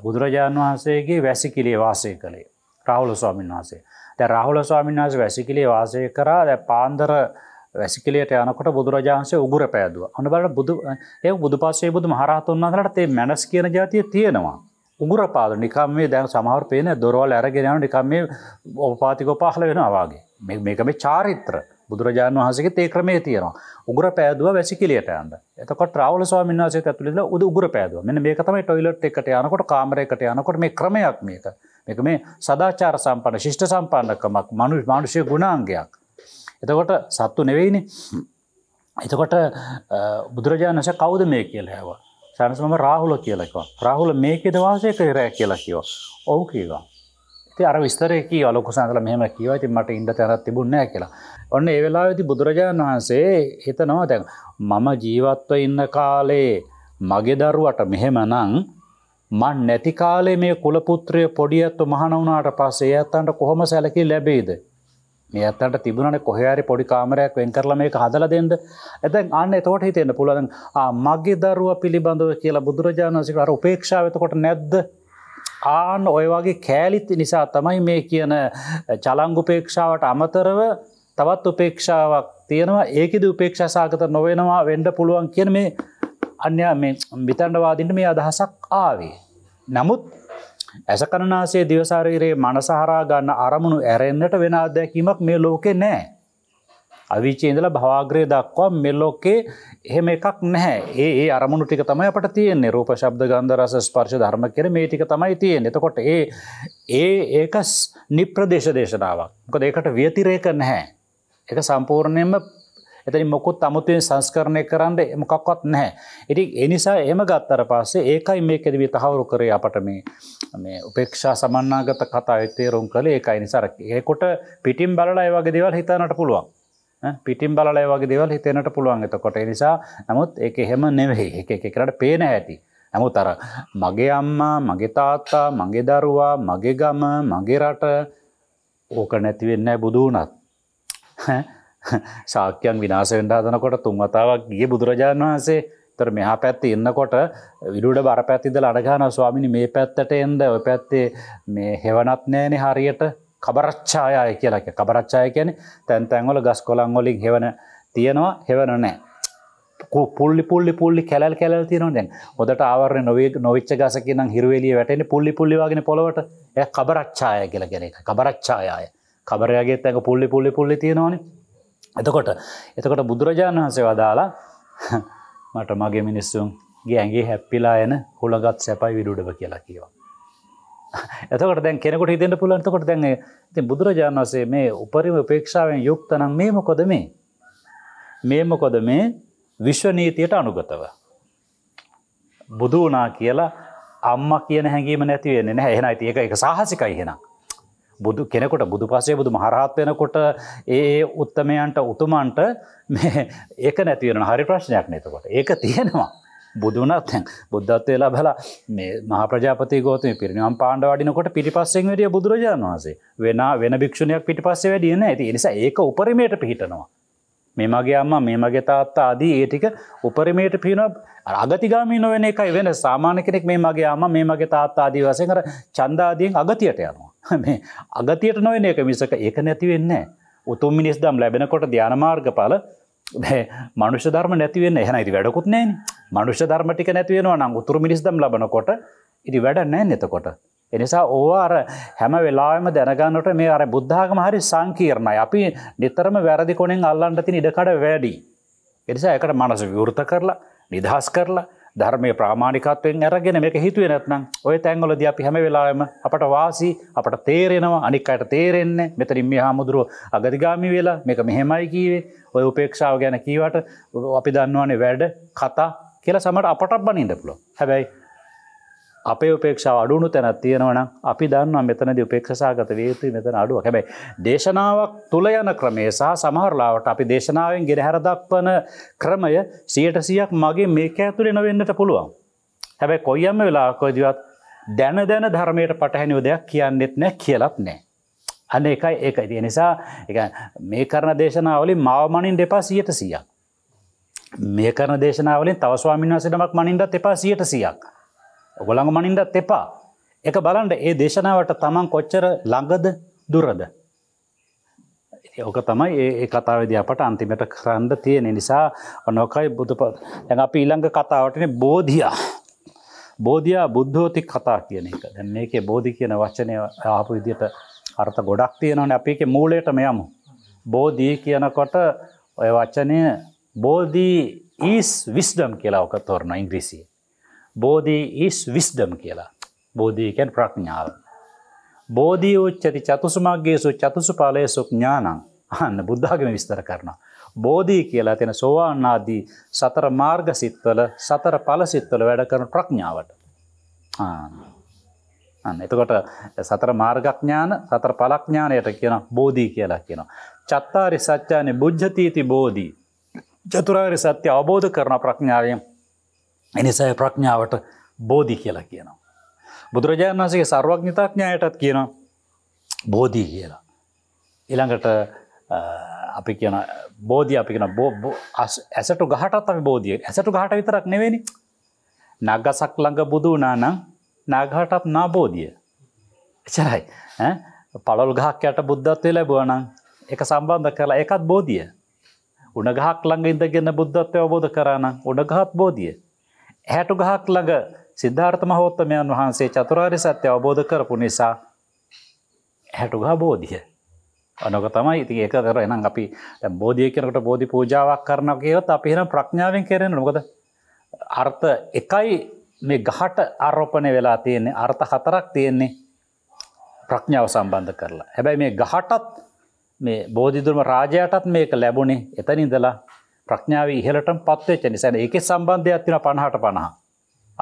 බුදුරජාණන් වහන්සේගේ වැසිකිලේ වාසය කළේ රාහුල ස්වාමීන් වහන්සේ. ද රාහුල ස්වාමින්වාස වැසිකිලේ වාසය කරා ද පාන්දර වැසිකලට යනකොට බුදුරජාන්සේ උගුර පෑදුව අන බල බුදු ඒ බුදු පස්සේ බුදු මහරහතුන් වහලට ඒ මැනස් කියන ජාතිය තියෙනවා උගුර පාද නිකම් මේ දැන් සමහර පේන දොරවල් ඇරගෙන යන නිකම් මේ ඔපාතිකෝ පහල වෙනවාගේ මේක මේ චාරිත්‍ර බුදුරජාණන් වහසගේ තේ ක්‍රමේ තියෙනවා උගුර පෑදුව වැසිකිලියට යන්න එතකොට රාවල ස්වාමින්වාසේ ඇතුළෙලා උදු උගුර පෑදුව මෙන්න මේක තමයි ටොයිලට් එකට යනකොට කාමරයකට යනකොට මේ ක්‍රමයක් මේක එක මේ සදාචාර සම්පන්න ශිෂ්ට සම්පන්නකමක් මනු මානුෂය ගුණාන්ගයක්. එතකොට සත්තු නෙවෙයිනි එතකොට බුදුරජාණන්ස කවුද මේ කියල හැව සැනසම රාහුල කියලකවා රාහුල මේකෙද වාසය කරෑ කියලා කියව ඔවු කීවා අර විස්තරයක අලොකු සඳල මෙහම කියව ති මට ඉඩ තැරත් තිබුණෑ කියලා ඔන්න ඒවෙලා ඇති බුදුරජාණන් වහන්සේ හිතනවා දැන් මම ජීවත්ව ඉන්න කාලේ මගේ දරුවට මෙහෙමනං මන් නැති කාලේ මේ කුලපුත්‍රය පොඩියත්තු මහනවුනාට පස්සේ ඇත්තන්ට කොහොම සැලකී ලැබේද. මේ ඇත්තන්ට තිබුණන කොහරි පොඩි කාමරයක් වෙන් කරල මේක හදල දෙෙන්ද ඇතැන් අන්න තෝට හිතෙන්න්න පුළුවන් මගේ දරුව පිළිබඳව කියලා බුදුරජාණන්සිකර උපේක්ෂාවතකොට නැද්ද. ආන ඔය වගේ කෑලිත් නිසා තමයි මේ කියන චලංගුපේක්ෂාවට අමතරව තවත් උපේක්ෂාවක් තියෙනවා ඒකෙද උපේක්ෂා සාගත නොවෙනවා වෙන්ඩ පුළුවන් කියන මේ අන්‍ය බිතන්ඩවාදින්ට මේ අදහසක් ආවේ. නමුත් ඇස කණනාසේ දිවසාරීරයේ මනසහරා ගන්න අරමුණු ඇරෙන්න්නට වෙන අදැකීමක් මේ ලෝකෙ නෑ. අවිචේන්දල භවාග්‍රය දක්වා මෙල්ලෝකේ එහෙම එකක් නැහැ ඒ ඒ අරමුණු ටික තමයි අපට තියන්නේ රූප ශබ්ද ගන්ධරස ස්පර්ශ ධර්ම කර මේ ටික තමයි තියෙන් එතකොට ඒ ඒ ඒකස් නිප්‍රදේශ දේශනාවක් ක දෙකට ව්‍යතිරේක නැහැ එක සම්පූර්ණයෙන්ම එතනි මොකුත් අමුතුවෙන් සංස්කරණය කරන්න මොකක්වත් නැහැ. ඉටි එනිසා එම ගත්තර පස්සේ ඒකයි මේ කෙදවී තහවුරු කරේ අපට මේ උපේක්ෂා සමන්නාගත කතා එතේරුම් කළ ඒකයි නිසාර ඒකොට පිටිම් බලලා ඒවගේ දෙවල් හිතනට පුළුවන්. පිටිම් බලය වගේ දෙවල් හිතනට පුළුවන් එතකොට නිසා නමුත් ඒ එහෙම නෙවෙහි එක එකකට පේන ඇති. ඇමු තර මගේ අම්මා මගේ තාත්තා මගේ දරුවා මගේ ගම මගේ රට ඕක නැතිවෙන්න බුදුනත්. ශාක්‍යයන් විනාසෙන්ට අදනකොට තුන්වතාවක් ගිය බුදුරජාණන් වහන්සේ තර මෙහා පැත්ත එන්නකොට විඩුට බර පැත්තිද අඩගාන ස්වාමිනි මේ පැත්තට එන්ද ඔය පැත්තේ මේ හෙවනත් නෑනෙ හරියට කබරච්ඡායය කියලක කබරච්ඡාය කියන තැන් තැන්වල ගස් කොළන් ොලින් හෙවන තියෙනවා හෙවන නෑ පුල්ලි පුල්ලි පුල්ලි කැල් කැල් තියනවා දැන් හොදට ආවරණ නොවේ නොවිච්ච ගසක නම් හිරුවෙලිය වැටෙන පුල්ලි පුල්ලිවාගෙන පොළොවට ඇ කබරච්ඡාය කියලගෙන එක කබරච්ඡායය කබරයාගේ තැක පුල්ලි පුල්ලි පුල්ලි තියෙනවානේ එතකොට එතකොට බුදුරජාණන් වහන්සේ වදාලා මට මගේ මිනිස්සුන්ගේ ඇගේ හැප්පිලා එන හොළගත් සැපයි විඩුඩව කියලා කියවා. එතකට දැන් කෙනෙකුට හිතෙන්ට පුලන්තකොට දැන් ති බුදුරජාණන් වසේ මේ උපරිම උපේක්ෂාවෙන් යුක්තනම් මේ මොකොද මේ. මේ මොකොද මේ විශ්වනීතියට අනුගතව. බුදු වනා කියලා අම්ම කියන හැඟීම නැතිවෙන්නේ නැහැ එහෙන අයිති ඒක එක සාහසිකයි හෙනම් බුදු කෙනෙකොට බුදු පසේ බුදු මහරහත් වෙනකොට ඒ උත්තමයන්ට උතුමන්ට ඒක නැතිවෙන හරි ප්‍රශ්නයක් නතකොට ඒක තියෙනවා. බුදුනත් බුද්ධත්වේලා බැලා මේ මහප්‍රජාපති ගෝතම පිරිනිවම් පාණ්ඩ වඩිනකොට පිටිපස්සෙන් වැඩිය බුදුරජාණන් වන්සේ වෙන වෙන භික්ෂණයක් පිටිපස්සේ වැඩියන ඇති නිසා ඒක උපරිමයට පිහිටනවා. මේමගේ අම්ම මේමගේ තාත්තා අදී ඒ ටික උපරිමයට පින අගතිගාමී නොවෙන එකයි වෙන සාමාන්‍ය කෙනෙක් මේ මගේ අම්ම මේ මගේ තාත්තා අදී වසය කර චන්දාදියෙන් අගතියට යනවා. මේ අගතියට නොයන එක මිසක ඒක නැතිවෙන්න උතුම් මිනිස් දම් ලැබෙනකොට ධ්‍යානමාර්ග පල මනුෂ ධර්ම නැතිවෙන්න හැනයිති වැඩකුත් නෑ මනුෂ ධර්මටික නැතිවෙනවා නම් උතුරු මිනිස් දම් ලබනකොට ඉරි වැඩ නෑ නතකොට. එනිසා ඕවා අර හැම වෙලාම දැනගන්නට මේ අර බුද්ධාගම හරි සංකීරණයි අපි නිතරම වැරදි කොනෙන් අල්ලන්ට තින ඉඩකඩ වැඩි. එනිසා එකට මනස විවෘත කරලා නිදහස් කරලා ධර්මය ප්‍රමාණිකත්වයෙන් ඇරගෙන මේක හිතුවේ නැත්නම් ඔය තැන්වලද අපි හැම වෙලාම අපට වාසි අපට තේරෙනවා අනික් අයට තේරෙන්නේ මෙතරින් මේ හාමුදුරුව අගරිගාමි වෙලා මේක මෙහෙමයි කීවේ ඔය උපේක්ෂාව ගැන කීවට අපි දන්නවානේ වැඩ කතා කියලා සමට අපට බනින්ද පුලො හැබැයි අපේ උපේක්ෂාව අඩුණු තැනත් තියෙනවනම් අපි දන්නවා මෙතනද උපේක්ෂසාගත වේතු මෙතන අඩුව හැබැයි දේශනාවක් තුළ යන ක්‍රමේ සහ සමහරලාවට අපි දේශනාවෙන් ගෙරහැර දක්වන ක්‍රමය සියට සියක් මගේ මේක ඇතුළේ නොවෙන්නට පුළුවන්. හැබැයි කොයියම්ම වෙලාකොදිවත් දැන දැන ධර්මයට පටහැනිව දෙයක් කියන්නෙත් නෑ කියලත් නෑ. අන්න එකයි ඒක තිය නිසා මේ කරන දේශනාවලින් මවමනින් දෙපා සියට සියක්. මේ කරන දේශනාවලින් තවස්වාමින් වසටමක් මනින්ටත් එපා සියට සියක්. ඔගොළඟ මනින්දත් එපා එක බලන්ට ඒ දේශනාවට තමන් කොච්චර ළඟද දුරද. ඕක තමයි ඒ කතාවද අපට අන්තිමට කරන්න තියෙන නිසා ඔනෝකයි බුදුපත් ඇ අපි ඊළඟ කතාවටන බෝධියා බෝධයා බුද්ධෝති කතා කියන එක දැන් මේකේ බෝධි කියන වචනය ආපු විදියට අර්ථ ගොඩක් තියෙනවන අපි එක මූලයට මෙයමු. බෝධී කියනකොට ඔය වචනය බෝධී ඊස් විස්ඩම් කියලා ඕක තොරන ඉංග්‍රීසිය. බෝධී ඉස් විස්්ඩම් කියලා බෝධීකැන් ප්‍රඥාව. බෝධී උච්චති චතුසුමක්ගේසු චතුසු පාලයසු ඥානං අන්න බුද්ධාගම විස්තර කරන. බෝධී කියලා තින සෝවාන්නාදී සතර මාර්ග සිත්වල සතර පලසිත්වල වැඩ කරන ප්‍රඥාවට. එතකොට සතර මාර්ගඥාන සතර පලක්ඥානයට කියන බෝධී කියලා කියන. චත්තාරි සච්චානය බුද්ධතීති බෝධී. චතුරාරි සත්‍ය අවබෝධ කරන ප්‍රඥාවයෙන් එනිසාය ප්‍රඥාවට බෝධි කියලා කියනවා. බුදුරජාණන් වන්සගේ සර්වඥතාඥායටත් කියනවා බෝධී කියලා. ඉළඟට අපි කියන බෝධි අපි කියෙන බෝ ඇසට ගහටත් අපි බෝධිය ඇසට ගහට විතරක් නෙවෙනි නගසක් ළඟ බුදු නානම් නාගහටත් නාබෝධිය. එචරයි පළල් ගහක් යට බුද්ධත්වය ලැබුවනං එක සම්බන්ධ කරලා එකත් බෝධිය. උනගහක් ළඟ ඉඳගෙන බුද්ධත්වය අවබෝධ කරන්න උඩගහත් බෝධිය. හැටු ගහක් ළඟ සිද්ධාර්ථ මහෝත්තමයන් වහන්සේ චතුරාරි සත්‍ය අවබෝධ කරපු නිසා හැටුගා බෝධිය. අනක තමයි ඉති ඒක කර එනම් අපි බෝධිය කෙනකට බෝධි පූජාවක් කරන කියවත් අපි එනම් ප්‍රඥාවෙන් කරෙන නොකද අර්ථ එකයි මේ ගහට අරෝපනය වෙලා තියෙන්නේ අර්ථ හතරක් තියෙන්නේ ප්‍රඥාව සම්බන්ධ කරලා. හැබැයි මේ ගහටත් මේ බෝධිදුරම රාජයටත් මේක ලැබුණේ එතනිදලා ප්‍රඥාව ඉහලට පත්වෙච්ච නිසා ඒකෙ සම්බන්ධයක් තින පණහට පණහා.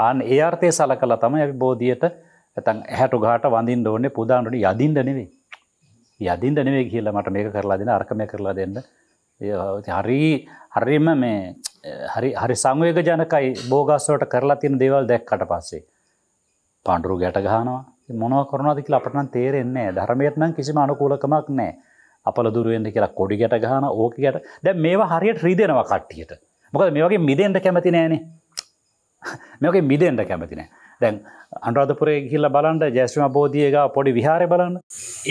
ආන ඒ අර්ථය සල කළ තම ඇ බෝධියයට ඇතන් හැටු ගාට වඳින් ඕන්නේ පුදානට යදින්ට නෙවේ. යදින්ට නෙවේ කියලා මට මේක කරලා දෙන අර්කමය කරලා දෙන්න. හරි හරිම මේ හරි හරි සංවේග ජනකයි බෝගස්සවට කරලා තියෙන දේවල් දැක්කට පස්සේ. පණ්ඩුරු ගැට ගහනවා මොනව කරුණාද කියලා අපටනම් තේරෙන්නේ ධර්මයත්නම් කිසිම අනුකූලකමක් නෑ අපල දුරුවෙන්ද කියලා කොඩි ගැට ගහන ඕක ගැට දැ මේවා හරියට ්‍රීදෙනවා කට්ටියට මොකද මේ වගේ මිදෙන්ට කැමති නෑනේ මේකගේ මිදෙන්ට කැමතිනෑ දැන් අන්රාධපුරේ ගිල්ල බලන්ට ජැස්ම බෝධියග පොඩි විහාර බලන්න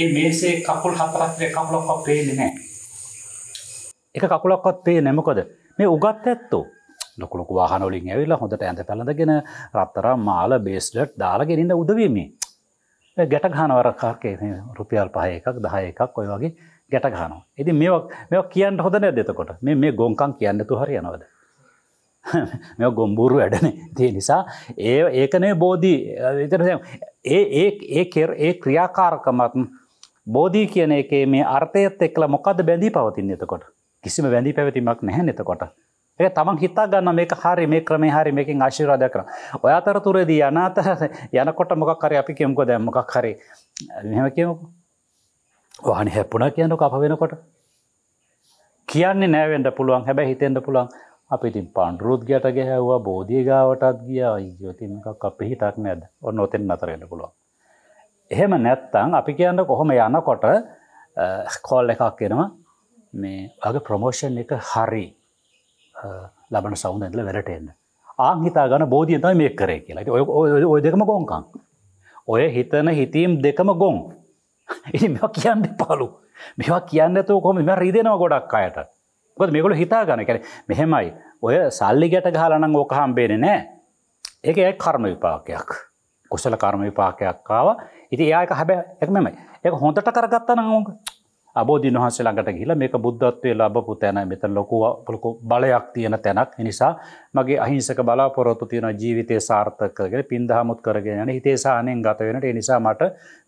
ඒ මේසේ කකුල් හතරක්ේ කකුලොක්කොක් පේන්නේ නෑ එක කකුලක්කොත් පේ නැමකොද මේ උගත් ඇත්තෝ ලොකුලොක වාහනොලින් ඇවිල්ලා හොඳට ඇඳ පැළඳගෙන රත්තර මාල බේස්ඩට් දාලාගෙනන්න උදවීමේ ගැට ගහනවරකාකේ රුපියල් පහ එකක් දහ එකක් ඔය වගේ ගැට ගහනවා. ඉති මේ කියන්න හොදන දෙතකොට මේ ගොංකන් කියන්න තුහර යනවද. මෙ ගොම්බුරු වැඩන තිය නිසා ඒ ඒකනේ බෝධී ඒ ඒ ඒ කෙර ඒ ක්‍රියාකාරකමත් බෝධී කියන එකේ මේ අර්ථයත් එක්ල මොකද බැඳී පවතින් එතකොට කිසිම බැඳී පැවතිීමක් නැහැ නතකොට ඒ තමන් හිතා ගන්න මේක හරි මේ ක්‍රමේ හරි මේකින් ආශිර්වාදයක් කරන. ඔය අතරතුරේදී අනාත යනකොට මොකක් හරි අපි කියමුකෝ දැන් මොකක් හරි මෙහෙම කියමුකෝ. වහනි හැපුණ කියන්නු අප වෙනකොට කියන්නේ නෑවෙන්ට පුළුවන් හැබැ හිතෙන්ට පුළුවන් අපිතින් පණ්ඩුරුත් ගැටග හැවවා බෝධිය ගාවටත් ගියා යෝතිමක් අප හිතක් නැද ඔන්න නොතෙන් අතරෙන්ට පුළුවන් එහෙම නැත්තං අපි කියන්න කොහොම යනකොට කොල් එකක් කෙනවා මේ වගේ ප්‍රමෝෂන් එක හරි ලබන සෞන්දල වැරටෙන්න්න ආංහිතා ගන බෝධියතයි මේ කරේ කියලා ඔය ඔය දෙකම ගොන්කං ඔය හිතන හිතීම් දෙකම ගොන් එනි මෙ කියන්න පාලු මෙවා කියන්නතු කොම මෙ රීදෙනවා ගොඩක් අයට ගොත් මේකොල හිතා ගන කර මෙහෙමයි ඔය සල්ලි ගැට ගහලනං ඕකහම් බේන නෑ ඒක ඇ කර්ම විපාකයක් කුසල කර්ම විපාකයක් කාව ඉති ඒක හැබැ එකමයි එක හොඳට කරගත්තන ඕක අබෝධීන් වහන්ස ළඟට ගිල මේක බුද්ධත්වය ලබපු තැන මෙතන ලොකුව පොලොකු බලයක් තියෙන තැනක් නිසා මගේ අහිංසක බලාපොරොත්තු තියෙන ජීවිතය සාර්ථකගෙන පින්දහමුත් කරගෙන යන හිතේසානයෙන් ගත වෙනට නිසා මට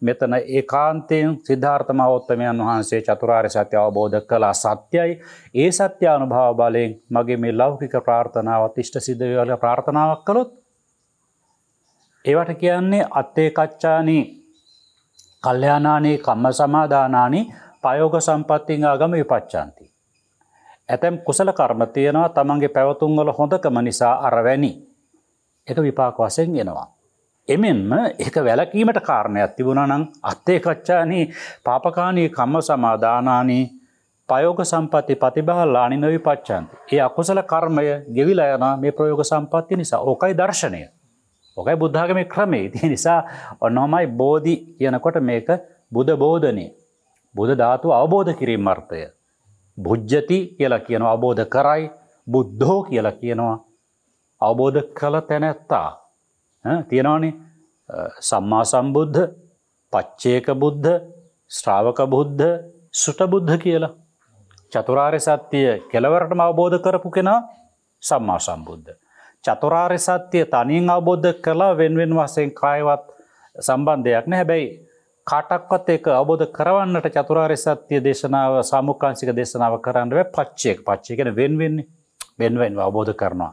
මෙතන ඒ කාන්තයෙන් සිද්ධාර්ථමාවත්තමයන් වහන්සේ චතුරාර් සත්‍ය අවබෝධ කලා සත්‍යයි ඒ සත්‍යානුභාව බලයෙන් මගේ මේ ලෞකික ප්‍රාර්ථනාවත් ඉෂ්ට සිද්ධවල ප්‍රාර්ථනාවක් කළොත් ඒවට කියන්නේ අත්තේ කච්චානී කල්්‍යයානානේ කම්ම සමාධානානී පයෝග සම්පත්තිං ආගම විපච්චාන්ති. ඇතැම් කුසල කර්ම තියෙනවා තමන්ගේ පැවතුන්වල හොඳකම නිසා අරවැනි එක විපාක වසයෙන් එනවා. එමෙන්ම එක වැලකීමට කාරණයක් තිබුණනං අත්තේ කච්චානී පාපකානී කම්ම සමාධානානී පයෝග සම්පත්ති පතිබාල්ලානි නොවි පච්චන්ති. ඒ අකුසල කර්මය ගෙවිලයන මේ ප්‍රයෝග සම්පත්ති නිසා ඕකයි දර්ශනය. ඕකයි බුද්ධාගම ක්‍රමේ ති නිසා ඔන්නොමයි බෝධි කියනකොට මේක බුද බෝධනය බුද ධාතු අවබෝධ කිරීම අර්ථය. බුද්ධති කියලා කියනවා අවබෝධ කරයි බුද්ධෝ කියලා කියනවා. අවබෝධ කළ තැනැත්තා. තියෙනවානේ සම්මා සම්බුද්ධ පච්චේක බුද්ධ ශ්‍රාවක බුද්ධ සුටබුද්ධ කියලා. චතුරාරය සත්‍යය කෙලවරටම අවබෝධ කරපු කෙනා සම්මා සම්බුද්ධ. චතුරාරය සත්‍යය තනින් අවබෝධ කලා වෙන්වෙන් වසයෙන් කායවත් සම්බන්ධයක් නැහැබැයි කාටක්වත් ඒක අවබෝධ කරවන්නට චතුරාර් සත්‍යය දේශනාව සාමුකාංසික දේශනාව කරන්නව පච්චයෙක් පච්චයගෙන වෙන්වෙන්නේ වෙන්වෙන් අවබෝධ කරනවා.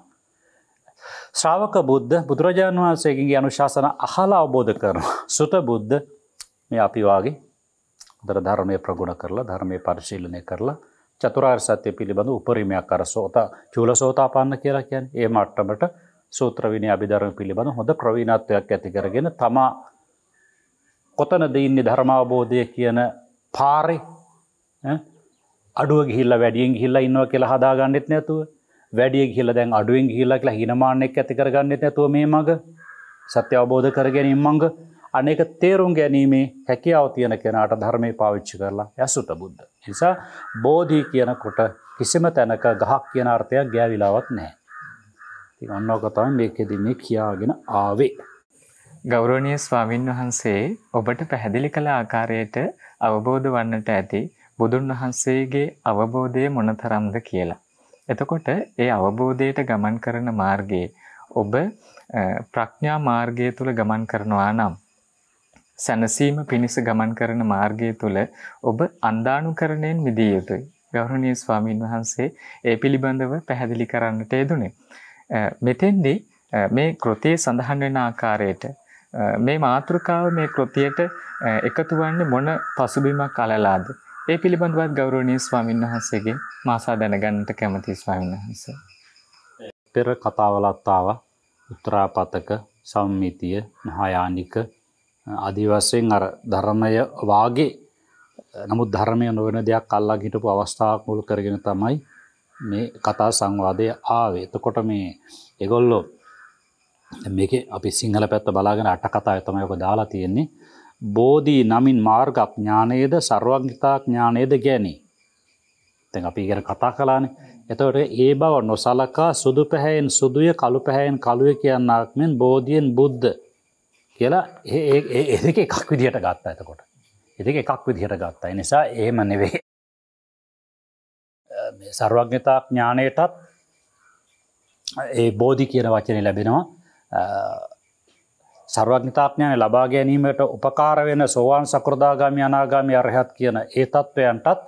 ශ්‍රාවක බුද්ධ බුදුරජාණන් වහන්සේකින්ගේ අනුශාසන අහලා අවබෝධ කරනවා. සුත බුද්ධ මේ අපි වගේ දර ධර්මය ප්‍රගුණ කරලා ධර්මය පරිශීලනය කරලා චතුරාර් සත්‍යය පිළිබඳ උපරිමයක් අර සෝත චූල සෝතාපන්න කියලා කියන් ඒ මට්ටමට සූත්‍රවිනය අභිධරම පිළිබඳ හොඳ ප්‍රවීණත්වයක් ඇතිකරගෙන තමා කොතනද ඉන්නේ ධර්මාවබෝධය කියන පාරේ අඩුව ගිහිල්ලා වැඩියෙන් ගිහිල්ලා ඉන්නවා කියලා හදාගන්නෙත් නැතුව වැඩිය ගිහිල්ලා දැන් අඩුවෙන් ගිහිල්ලා කියලා හිනමාන්නයක් ඇති කරගන්නෙත් නැතුව මේ මඟ සත්‍ය අවබෝධ කර ගැනීම මඟ අනේක තේරුම් ගැනීමේ හැකියාව තියෙන කෙනාට ධර්මය පාවිච්චි කරලා ඇසුත බුද්ධ. නිසා බෝධී කියනකොට කිසිම තැනක ගහක් කියන අර්ථයක් ගෑවිලාවක් නැහැ. ඉතින් අන්නෝක තමයි මේකෙදි මේ කියාගෙන ආවේ. ගෞරවනීය ස්වාමින් වහන්සේ ඔබට පැහැදිලි කළ ආකාරයට අවබෝධ වන්නට ඇති බුදුන් වහන්සේගේ අවබෝධය මොනතරම්ද කියලා. එතකොට ඒ අවබෝධයට ගමන් කරන මාර්ගයේ ඔබ ප්‍රඥා මාර්ගය තුල ගමන් කරනවා නම් සැනසීම පිණිස ගමන් කරන මාර්ගය තුල ඔබ අන්දානුකරණයෙන් මිදිය යුතුයි. ගෞරවනීය ස්වාමින් වහන්සේ ඒ පිළිබඳව පැහැදිලි කරන්නට යෙදුනේ. මෙතෙන්දී මේ කෘතියේ සඳහන් වෙන ආකාරයට මේ මාතෘකාව මේ කෘතියට එකතු වන්නේ මොන පසුබිමක් අලලාද? ඒ පිළිබඳවත් ගෞරවනීය ස්වාමීන් වහන්සේගෙන් මාසා දැනගන්නට කැමතියි ස්වාමීන් වහන්සේ. පෙර කතාවලත් ආවා උත්‍රාපතක සම්මිතිය මහායානික ආදි වශයෙන් අර ධර්මය වාගේ නමුත් ධර්මය නොවන දෙයක් අල්ලා හිටපු අවස්ථාවක් මුල් කරගෙන තමයි මේ කතා සංවාදය ආවේ. එතකොට මේ ඒගොල්ලෝ මේක අපි සිංහල පැත්ත බලාගෙන අට කතා ඇතමයක දාලා තියෙන්නේ. බෝධී නමින් මාර්ගක් ඥානයේද සර්වඥතා ඥානයේද ගැනී. තැන් අපි ඉගෙන කතා කලාන එතවට ඒ බව නොසලකා සුදු පැහැයෙන් සුදුය කළු පැහැයෙන් කළුව කියන්නක් මෙන් බෝධියෙන් බුද්ධ කියලා එදක එකක් විදිහට ගත්තා ඇතකොට. එදක එකක් විදිහට ගත්තා නිසා ඒම නෙවේ. සර්වඥතා ඥානයටත් ඒ බෝධි කියන වචනය ලැබෙනවා සර්වඥතාඥානය ලබා ගැනීමට උපකාර වෙන සෝවාන් සකෘදාගාමි අනාගාමි අරහත් කියන ඒ තත්ත්වයන්ටත්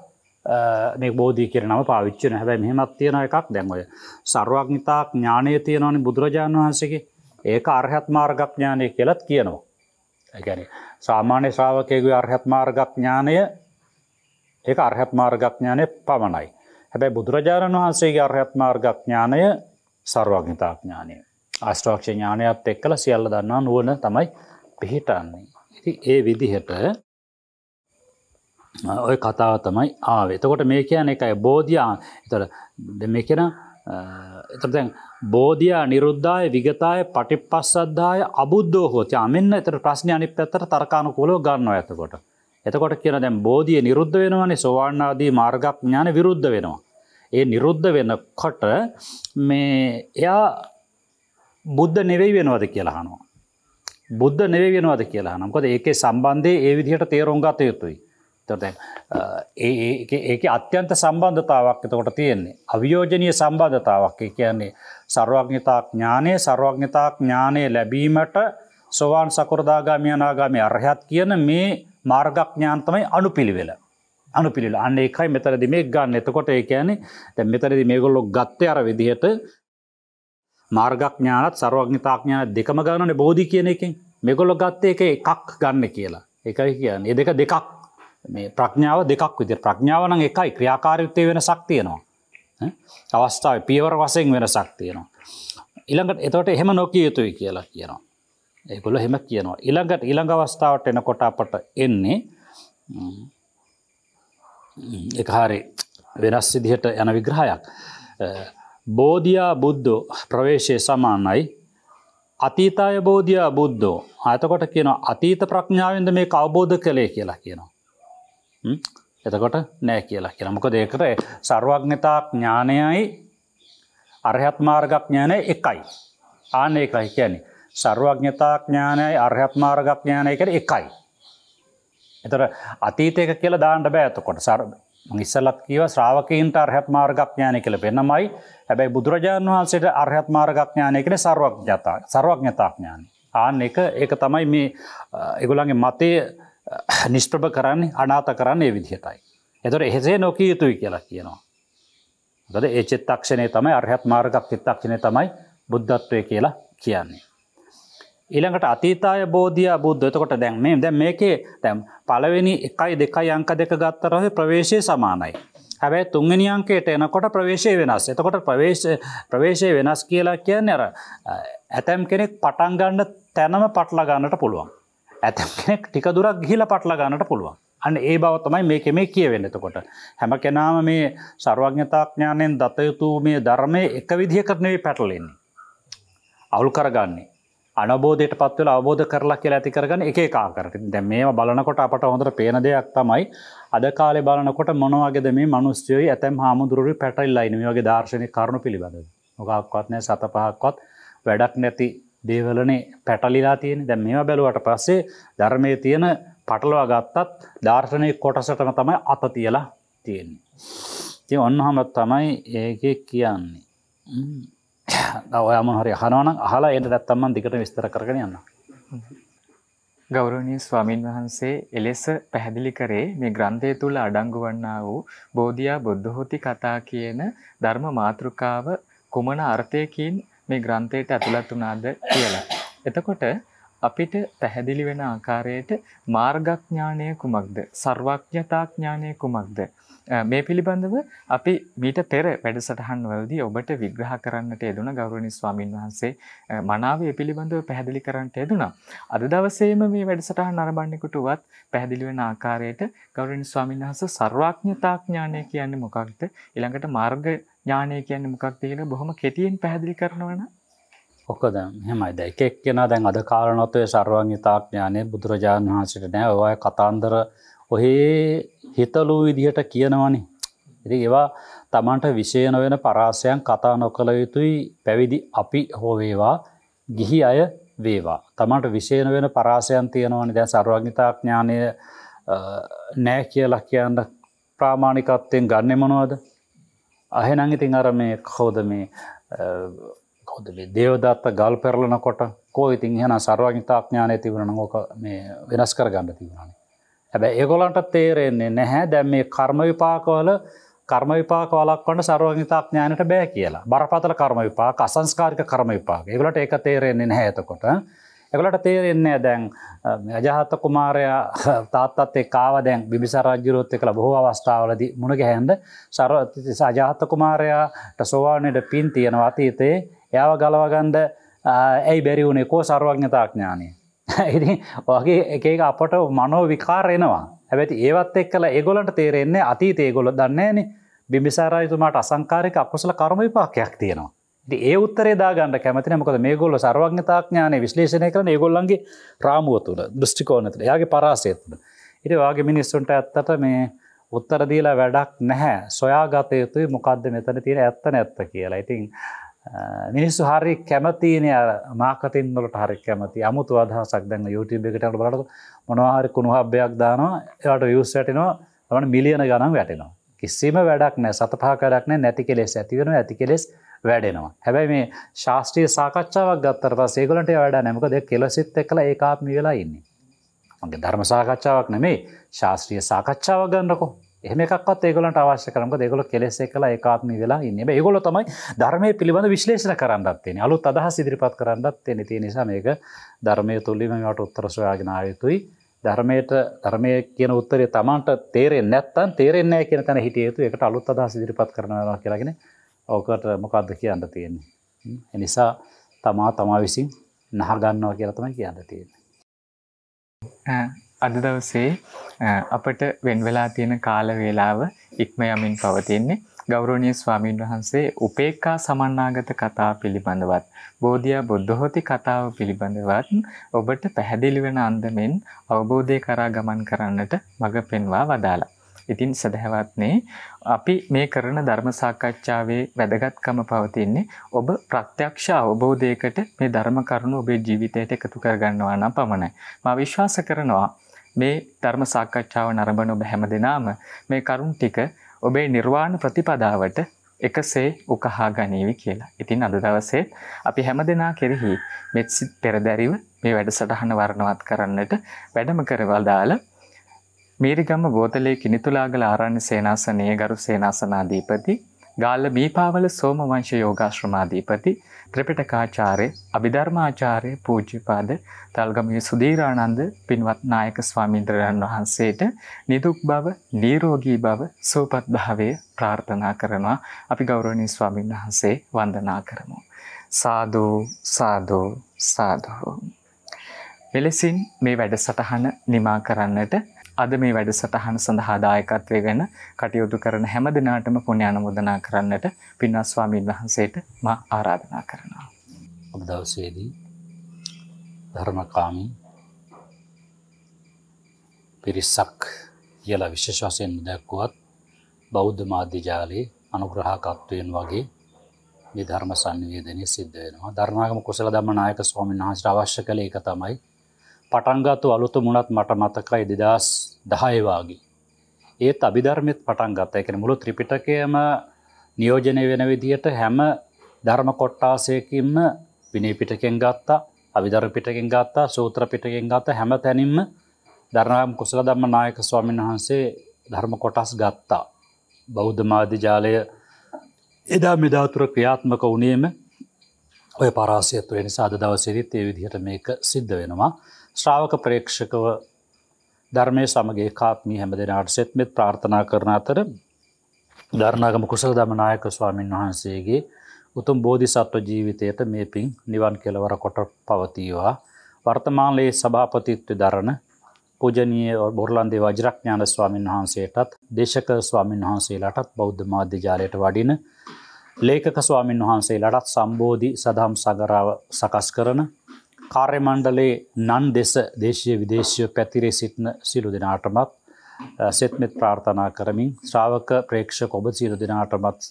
මේ බෝධී කියන නම පාවිච්චන හැබැ මෙහමත් තියෙන එකක් දැන්වය. සර්වඥතාක් ඥානය තියෙනවනි බුදුරජාණන් වහන්සේගේ ඒක අර්හත් මාර්ගඥානය කෙලත් කියනවා. ඇගැන සාමාන්‍ය ශ්‍රාවකයගේ අර්හත් මාර්ගඥානය ඒ අර්හත් මාර්ගඥානය පමණයි. හැබැයි බුදුරජාණන් වහන්සේගේ අර්හත් මාර්ගඥානය සර්වඥතාඥානය. ආස්ට්‍රක්ෂ ඥානයත් එක් කළ සියල්ල දන්නා නුවන තමයි පිහිටන්නේ. ඒ විදිහට ඔය කතාව තමයි ආව එතකොට මේ කියන එකයි බෝධයා එතට මේ කෙන එතැන් බෝධයා නිරුද්ධය විගතාය පටි පස්සද්ධාය අබුද්ධෝ හෝතය අමන්න එතට ප්‍රශ්න අනි පැත්තර තර්කාණු කොලෝ ගන්න ඇතකොට. එතකොට කියන දැම් බෝධිය නිරුද්ධ වෙනවනේ සොවාන්නාදී මාර්ගක් ඥාන විරුද්ධ වෙනවා. ඒ නිරුද්ධ වෙන කොට මේ එයා බුද්ධ නෙවෙයි වෙනවද කියලාහනවා. බුද්ධ නෙවෙයි වෙනවද කියලා නම්කොද ඒකේ සම්බන්ධය ඒ විදිහට තේරුම්ගත යුතුයි. ඒක අත්‍යන්ත සම්බන්ධතාවක් එතකොට තියෙන්නේ. අවියෝජනය සම්බන්ධතාවක් කියන්නේ සර්වඥතා ඥානය සර්වඥතා ඥානය ලැබීමට සොවාන් සකෘදාගාමයනාගාමය අරහත් කියන මේ මාර්ගඥාන්තමයි අනුපිළිවෙල. අනුපිළිල අන්න එකයි මෙතරදි මේ ගන්න එතකොට ඒ කියන්නේ මෙතරදි මේගොල්ලො ගත්ත අර විදිහට මාර්ගඥානත් සර්වඥතාඥාන දෙකම ගණන බෝධි කියන එකින් මෙගොල්ල ගත්තේ එක එකක් ගන්න කියලා එකයි කියන්න දෙක දෙකක් මේ ප්‍රඥාව දෙකක් විදි ප්‍රඥාවන එකයි ක්‍රියාකාරයුත්තය වෙන සක්තියනවා අවස්ථාව පියවර වසයෙන් වෙන සක්තියනවා ඉළඟට එතවට එහෙම නොකිය යුතුයි කියලා කියනවා ඒගොල හෙම කියනවා ඉළඟට ඉළඟ අවස්ථාවට එන කොට අපට එන්නේ එකහරි වෙනස් සිදිහට යන විග්‍රහයක් බෝධයා බුද්ධෝ ප්‍රවේශය සමානයි අතීතාය බෝධයා බුද්ධෝ අතකොට කියන අතීත ප්‍රඥාවෙන්ද මේ අවබෝධ කළේ කියලා කියනවා. එතකොට නෑ කියලා කියලා මොක දෙකර සර්වඥතා ඥානයයි අරහත්මාර්ගඥානය එකයි ආන එකයි කියන්නේ සර්වඥතා ඥානයයි අරහත්මාර්ගඥානය කර එකයි. එතට අතීතයක කියලා දාන්නට බෑතකොට සර්භ ඉස්සලත් කියව ශ්‍රාවකීන්ට අර්හත් මාර්ගඥානය කළ පෙන්නමයි හැබැයි බුදුරජාණන් වහන්සේට අර්හත් මාර්ගඥානය කෙන සර්වක් ජතා සර්වඥතාඥාන. ආන එක ඒක තමයි මේ එගුලන්ගේ මතය නිෂ්ට්‍රභ කරන්නේ අනාත කරන්නේ විදිහටයි. එතොට එහෙසේ නොකී යුතුයි කියලා කියනවා. ගද ඒචිත්තක්ෂණය තමයි අර්හත් මාර්ගක් චිත්තක්ෂණය තමයි බුද්ධත්වය කියලා කියන්නේ. ඊළඟට අතීතාය බෝධිය බුද්ධ එතකොට දැන් මේ දැ මේකේ තැම් පලවෙනි එකයි දෙකයි අංක දෙක ගත්තරහ ප්‍රවේශය සමානයි. හැබැයි තුන්ගනි අංකයට එනකොට ප්‍රවේශය වෙනස් එතකොට ප්‍රවේශය වෙනස් කියලා කියන්න අර ඇතැම් කෙනෙක් පටන්ගන්න තැනම පටලා ගන්නට පුළුවන්. ඇතැම් කෙනෙක් ටික දුරක් ගිහිල පටලා ගන්නට පුළුවන්. අන්න ඒ බව තමයි මේක මේ කියවෙන්නතකොට. හැම කෙනාම මේ සර්වඥතාඥානයෙන් දතයුතු මේ ධර්මය එක විදිහ කරනවේ පැටලෙන්නේ. අවුල් කරගන්නේ. අනබෝධයට පත්වල අවබෝධ කරලා කියලා ඇතිකරගන එක කාකරට දැ මේ බලනකොට අපට හොඳට පේන දෙයක් තමයි අද කාලෙ බලනකොට මොනවගේද මේ මනුස්්‍යයයි ඇතැම් හාමුදුරුවරි පැටල්ලයින වගේ දර්ශනය කරුණු පිළිබඳ මොකක්වත්නය සත පහක්වත් වැඩක් නැති දේවලනේ පැටලිලා තියෙන දැ මේ බැලුවට පස්සේ ධර්මය තියෙන පටලවා ගත්තත් ධර්ශනය කොටසටම තමයි අත තියලා තියෙන්නේ. ති ඔන්නහමත් තමයි ඒක කියන්නේ. ඔයාම හරි හනවන හලා එයට දැත්තම්මන් දිකට විස්තර කරගෙන යන්න. ගෞරවනී ස්වාමීන් වහන්සේ එලෙස පැහැදිලි කරේ මේ ග්‍රන්ථය තුළ අඩංගු වන්නා වූ බෝධියා බුද්ධහෝති කතා කියන ධර්ම මාතෘකාව කුමන අර්ථයකින් මේ ග්‍රන්ථයට ඇතුළත් වුණාද කියලා. එතකොට අපිට පැහැදිලි වෙන ආකාරයට මාර්ගඥානය කුමක්ද? සර්වඥතා ඥානය කුමක්ද? මේ පිළිබඳව අපි මීට පෙර වැඩසටහන් වලදී ඔබට විග්‍රහ කරන්නට යෙදුණ ගෞරවනීය ස්වාමින් වහන්සේ මනාව ඒ පිළිබඳව පැහැදිලි කරන්නට යෙදුණා. අද දවසේම මේ වැඩසටහන ආරම්භණයකට උවත් පැහැදිලි වෙන ආකාරයට ගෞරවනීය ස්වාමින් වහන්සේ සර්වාඥතා ඥානය කියන්නේ මොකක්ද? ඊළඟට මාර්ග ඥානය කියන්නේ මොකක්ද කියලා බොහොම කෙටියෙන් පැහැදිලි කරනවනම් ඔකද හෙමයිද එකෙක් කියෙන දැන් අද කාරණොත්වය සර්වාඥතාඥානය බුදුරජාණන් වහන්සිට නෑ ඔය කතාන්දර ඔහේ හිතලූ විදිහට කියනවනි. ඉති ඒවා තමන්ට විශේෂන වෙන පරාසයන් කතා නොකළ යුතුයි පැවිදි අපි හෝවේවා ගිහි අය වේවා. තමන්ට විශේෂන වෙන පරාසයන් තියෙනවනි දැ සර්වඥතාඥානය නෑ කියලා කියන්න ප්‍රාමාණිකත්වයෙන් ගන්න මනුවද අහෙනං ඉතින් අර මේ කෝද මේ කොදේ දේවදත්ත ගල් පෙරලනකොට කෝ ඉතින් හෙන සර්වාඥතාඥානය තිබරන ඕක මේ වෙනස් කර ගන්න තිබුණනේ හැබැ ඒගොලන්ට තේරෙන්නේ නැහැ දැම් මේ කර්ම විපාකවල කර්ම විපාක වලක්වන්න සරෝගිතාඥානයට බෑ කියලා බරපතල කර්ම විපාක අසංස්කාරික කර්ම විපාක ඒගලට එක තේරෙන්නේ නැහැ එතකොට එකට තේරෙන්නේ දැන් අජහත්ත කුමාරයා තාත්තත් එක්කාව දැන් බිසරජ්ජුරොත් එකළ බොහෝ අවස්ථාවලද මුණගැහන්ද සර සජාහත්ත කුමාරයාට සෝවානයට පින් තියෙනවා අතීතේ එයාව ගලවගන්ඩ ඇයි බැරිවුණේ කෝ සර්වඥතාඥානය ඉති වගේ එකක අපට මනෝ විකාරයෙනවා ඇැති ඒවත් එක් කල ඒගොලට තේරෙන්නේ අති ඒගොල දන්නේන බිම්බිසාරයතුමාට අසංකාරක අකුසල කරම විපාකයක් තියෙනවා ඒ උත්තරේ දාගන්න කැමති මොකද මේ ගොල්ල සර්වඥතාඥානය විශ්ලේෂණය කරන ඒගොල්ලන්ගේ රාමුව තුළ දෘෂ්ටිකෝනතට යාගේ පරාසය තුළ ඉටවාගේ මිනිස්සුන්ට ඇත්තට මේ උත්තර දීලා වැඩක් නැහැ සොයාගතයතුයි මොකක්ද මෙතන තියෙන ඇත්ත නැත්ත කියලා ඉතින්. මිනිස්සු හරි කැමතිනය මාකතින් වලට හරි කැමති අමුතු අදහසක් දැන් YouTube එකටට බලට මොනවාහරි කුණු හබ්බයක් දානවා එවට වියස් වැටිනවා ලමන මිලියන ගනම් වැටෙනවා. කිසිම වැඩක් නෑ සතපාකරක්න නැති කෙලෙස් ඇතිවෙන ඇති කෙලෙස් වැඩෙනවා. හැබැයි මේ ශාස්ත්‍රීය සාකච්ඡාවක් ගත්තර සේගලට වැඩ නැමකද කෙලසිත් එක්ල ඒකාත්මි වෙලා ඉන්නේ. මගේ ධර්ම සාකච්ඡාවක් නෙමේ ශාස්ත්‍රීය සාකච්ඡාවක් ගන්නකෝ එහමකත් ඒගලට අවශ්‍ය කරම දෙගොල කෙලෙසේ කලා ඒකාත්ම වෙලා ඉන්න ඒගොල තමයි ධර්මය පිළිබඳ විශ්ලේෂණ කරන්නත්තින අලුත් අදහස් ඉදිරිපත් කරන්නත් එන ති නිසා මේක ධර්මය තුල්ලිමට උත්තර සොයාගෙනායතුයි ධර්මයට ධර්මය කියන උත්තරේ තමන්ට තේරෙන් නැත්තන් තේරෙන්නේ කියෙන තැන හිටියතු එකට අලුත් අදහස් ඉදිරිපත් කරනවා කියලාගෙන ඕකට මොකක්ද කියන්න තියෙන්නේ. එනිසා තමා තමා විසින් නහගන්නවා කියලතම කියන්න තියෙන. අද දවසේ අපට වෙන් වෙලා තියෙන කාල වේලාව ඉක්ම යමින් පවතින්නේ ගෞරවනීය ස්වාමින් වහන්සේ උපේක්ඛා සමන්නාගත කතා පිළිබඳවත් බෝධියා බුද්ධහෝති කතාව පිළිබඳවත් ඔබට පැහැදිලි වෙන අන්දමින් අවබෝධය කරා ගමන් කරන්නට මඟ පෙන්වා වදාලා. ඉතින් සදහවත්නේ අපි මේ කරන ධර්ම සාකච්ඡාවේ වැදගත්කම පවතින්නේ ඔබ ප්‍රත්‍යක්ෂ අවබෝධයකට මේ ධර්ම කරුණු ඔබේ ජීවිතයට එකතු කරගන්නවා නම් පමණයි. මා විශ්වාස කරනවා මේ ධර්ම සාකච්ඡාව නරඹන ඔබ හැම දෙනාම මේ කරුණ ටික ඔබේ නිර්වාණ ප්‍රතිපදාවට එකසේ උකහා ගනීවි කියලා. ඉතින් අද දවසේ අපි හැම දෙනා කෙරෙහි මෙත්සිත් පෙරදැරිව මේ වැඩසටහන වර්ණවත් කරන්නට වැඩම කරවදාල මීරිගම ගෝතලේ කිනිතුලාගල ආරණ්‍ය සේනාසනයේ ගරු සේනාසනාධීපති ගාල්ල බීපාවල සෝමවංශ යෝගාශ්‍රමාධීපති ත්‍රිපිටකාචාර්ය අභිධර්මාචාර්ය පූජ්‍යපාද තල්ගමේ සුදීරානන්ද පින්වත් නායක ස්වාමීන්ද්‍රයන් වහන්සේට නිදුක් බව නිරෝගී බව සුවපත් භාවය ප්‍රාර්ථනා කරනවා අපි ගෞරවනීය ස්වාමීන් වහන්සේ වන්දනා කරමු සාදු සාදු සාදු මෙලෙසින් මේ වැඩසටහන නිමා කරන්නට අද මේ වැඩසටහන සඳහා දායකත්වය ගැන කටයුතු කරන හැම දිනාටම පුණ්‍ය අනුමෝදනා කරන්නට පින්වත් ස්වාමීන් වහන්සේට මා ආරාධනා කරනවා. අද දවසේදී ධර්මකාමී පිරිසක් කියලා විශේෂ වශයෙන් දැක්වුවත් බෞද්ධ මාධ්‍ය ජාලයේ අනුග්‍රහකත්වයෙන් වගේ මේ ධර්ම සංවේදනය සිද්ධ වෙනවා. ධර්මාගම කුසල ධම්ම නායක ස්වාමීන් වහන්සේට අවශ්‍ය කළ එක තමයි පටන්ගත්තු අලුතු මුණත් මට මතකයි දෙදස් දහයවාගේ. ඒත් අභිධර්මත් පටන් ගත්ත එකන මුළු ත්‍රිපිටකයම නියෝජනය වෙන විදිහට හැම ධර්ම කොට්ටාසයකින්ම විනේපිටකෙන් ගත්තා අවිධරපිටකෙන් ගත්තා සූත්‍රපිටකෙන් ගත්ත හැම තැනින්ම දරනාම් කුසල දම්ම නායක ස්වාමීන් වහන්සේ ධර්ම කොටස් ගත්තා. බෞද්ධමාධ්‍ය ජාලය එදා මෙධාතුර ක්‍රියාත්මක වනේම ඔය පරාසයත්තුව නිසාද දවසිරිත් ඒ විදිහට මේක සිද්ධ වෙනවා. ශ්‍රාවක ප්‍රේක්ෂකව ධර්මය සමගේ කාත්මී හැම දෙෙනට සෙත්මෙත් ප්‍රාර්ථනා කරන අතර ධර්ණගම කුසල දමනායක ස්වාමීන් වහන්සේගේ උතුම් බෝධි සත්ව ජීවිතයට මේ පින් නිවන් කෙලවර කොට පවතිීවා වර්තමානලයේ සභාපතිත්ව දරණ පූජනීය බොරලන්දේ වජරඥාන ස්වාමීන් වහන්සේටත් දේශක ස්වාමීන් වහන්සේලාටත් බෞද්ධ මාධ්‍යජාලයට වඩින ලේකක ස්වාමීන් වහන්සේලාටත් සම්බෝධි සදහම් සගරාව සකස් කරන කාර්යමණ්ඩලේ නන් දෙස දේශය විදේශය පැතිරේ සිටින සිලු දෙනාටමත් සෙත්මෙත් ප්‍රාර්ථනා කරමින් ශ්‍රාවක ප්‍රේක්ෂ කොබ සිලු දෙනාටමත්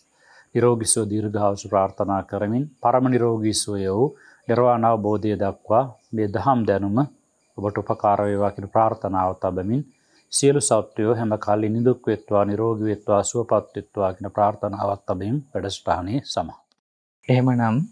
නිරෝගිස්ව දීර්ඝාවශ ප්‍රාර්ථනා කරමින් පරම නිරෝගීස්වය වූ නිර්වාණාව බෝධය දක්වා මේ දහම් දැනුම ඔබට උපකාරවේවාකිට ප්‍රාර්ථනාව තබමින් සියලු සෞත්‍යයෝ හැම කල්ලි නිදුක්වෙත්වා නිරෝගවෙත්වා සුවපත්ත්වාගෙන ප්‍රාර්ථනාවත් තබින් වැඩස්ටානය සම. එහෙමනම්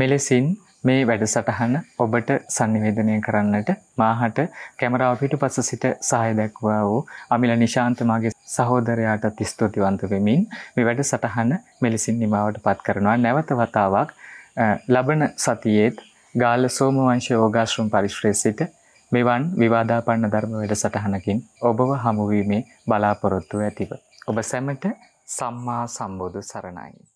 මෙලෙසින් මේ වැඩසටහන ඔබට sannivedanaya කරන්නට මාහට කැමරාව පිටුපස සිට සහාය දක්වා වූ අමිල නිශාන්ත මාගේ සහෝදරයාට ස්තුතිවන්ත වෙමින් මේ වැඩසටහන මෙලෙසින් නිමවටපත් කරනවා නැවත වතාවක් ලබන සතියේත් ගාල සෝමවංශ යෝගාශ්‍රම පරිශ්‍රයේ සිට මෙවන් විවාදාපන්න ධර්ම වැඩසටහනකින් ඔබව හමුවීමේ බලාපොරොත්තු ඇතිව ඔබ සැමට සම්මා සම්බුදු සරණයි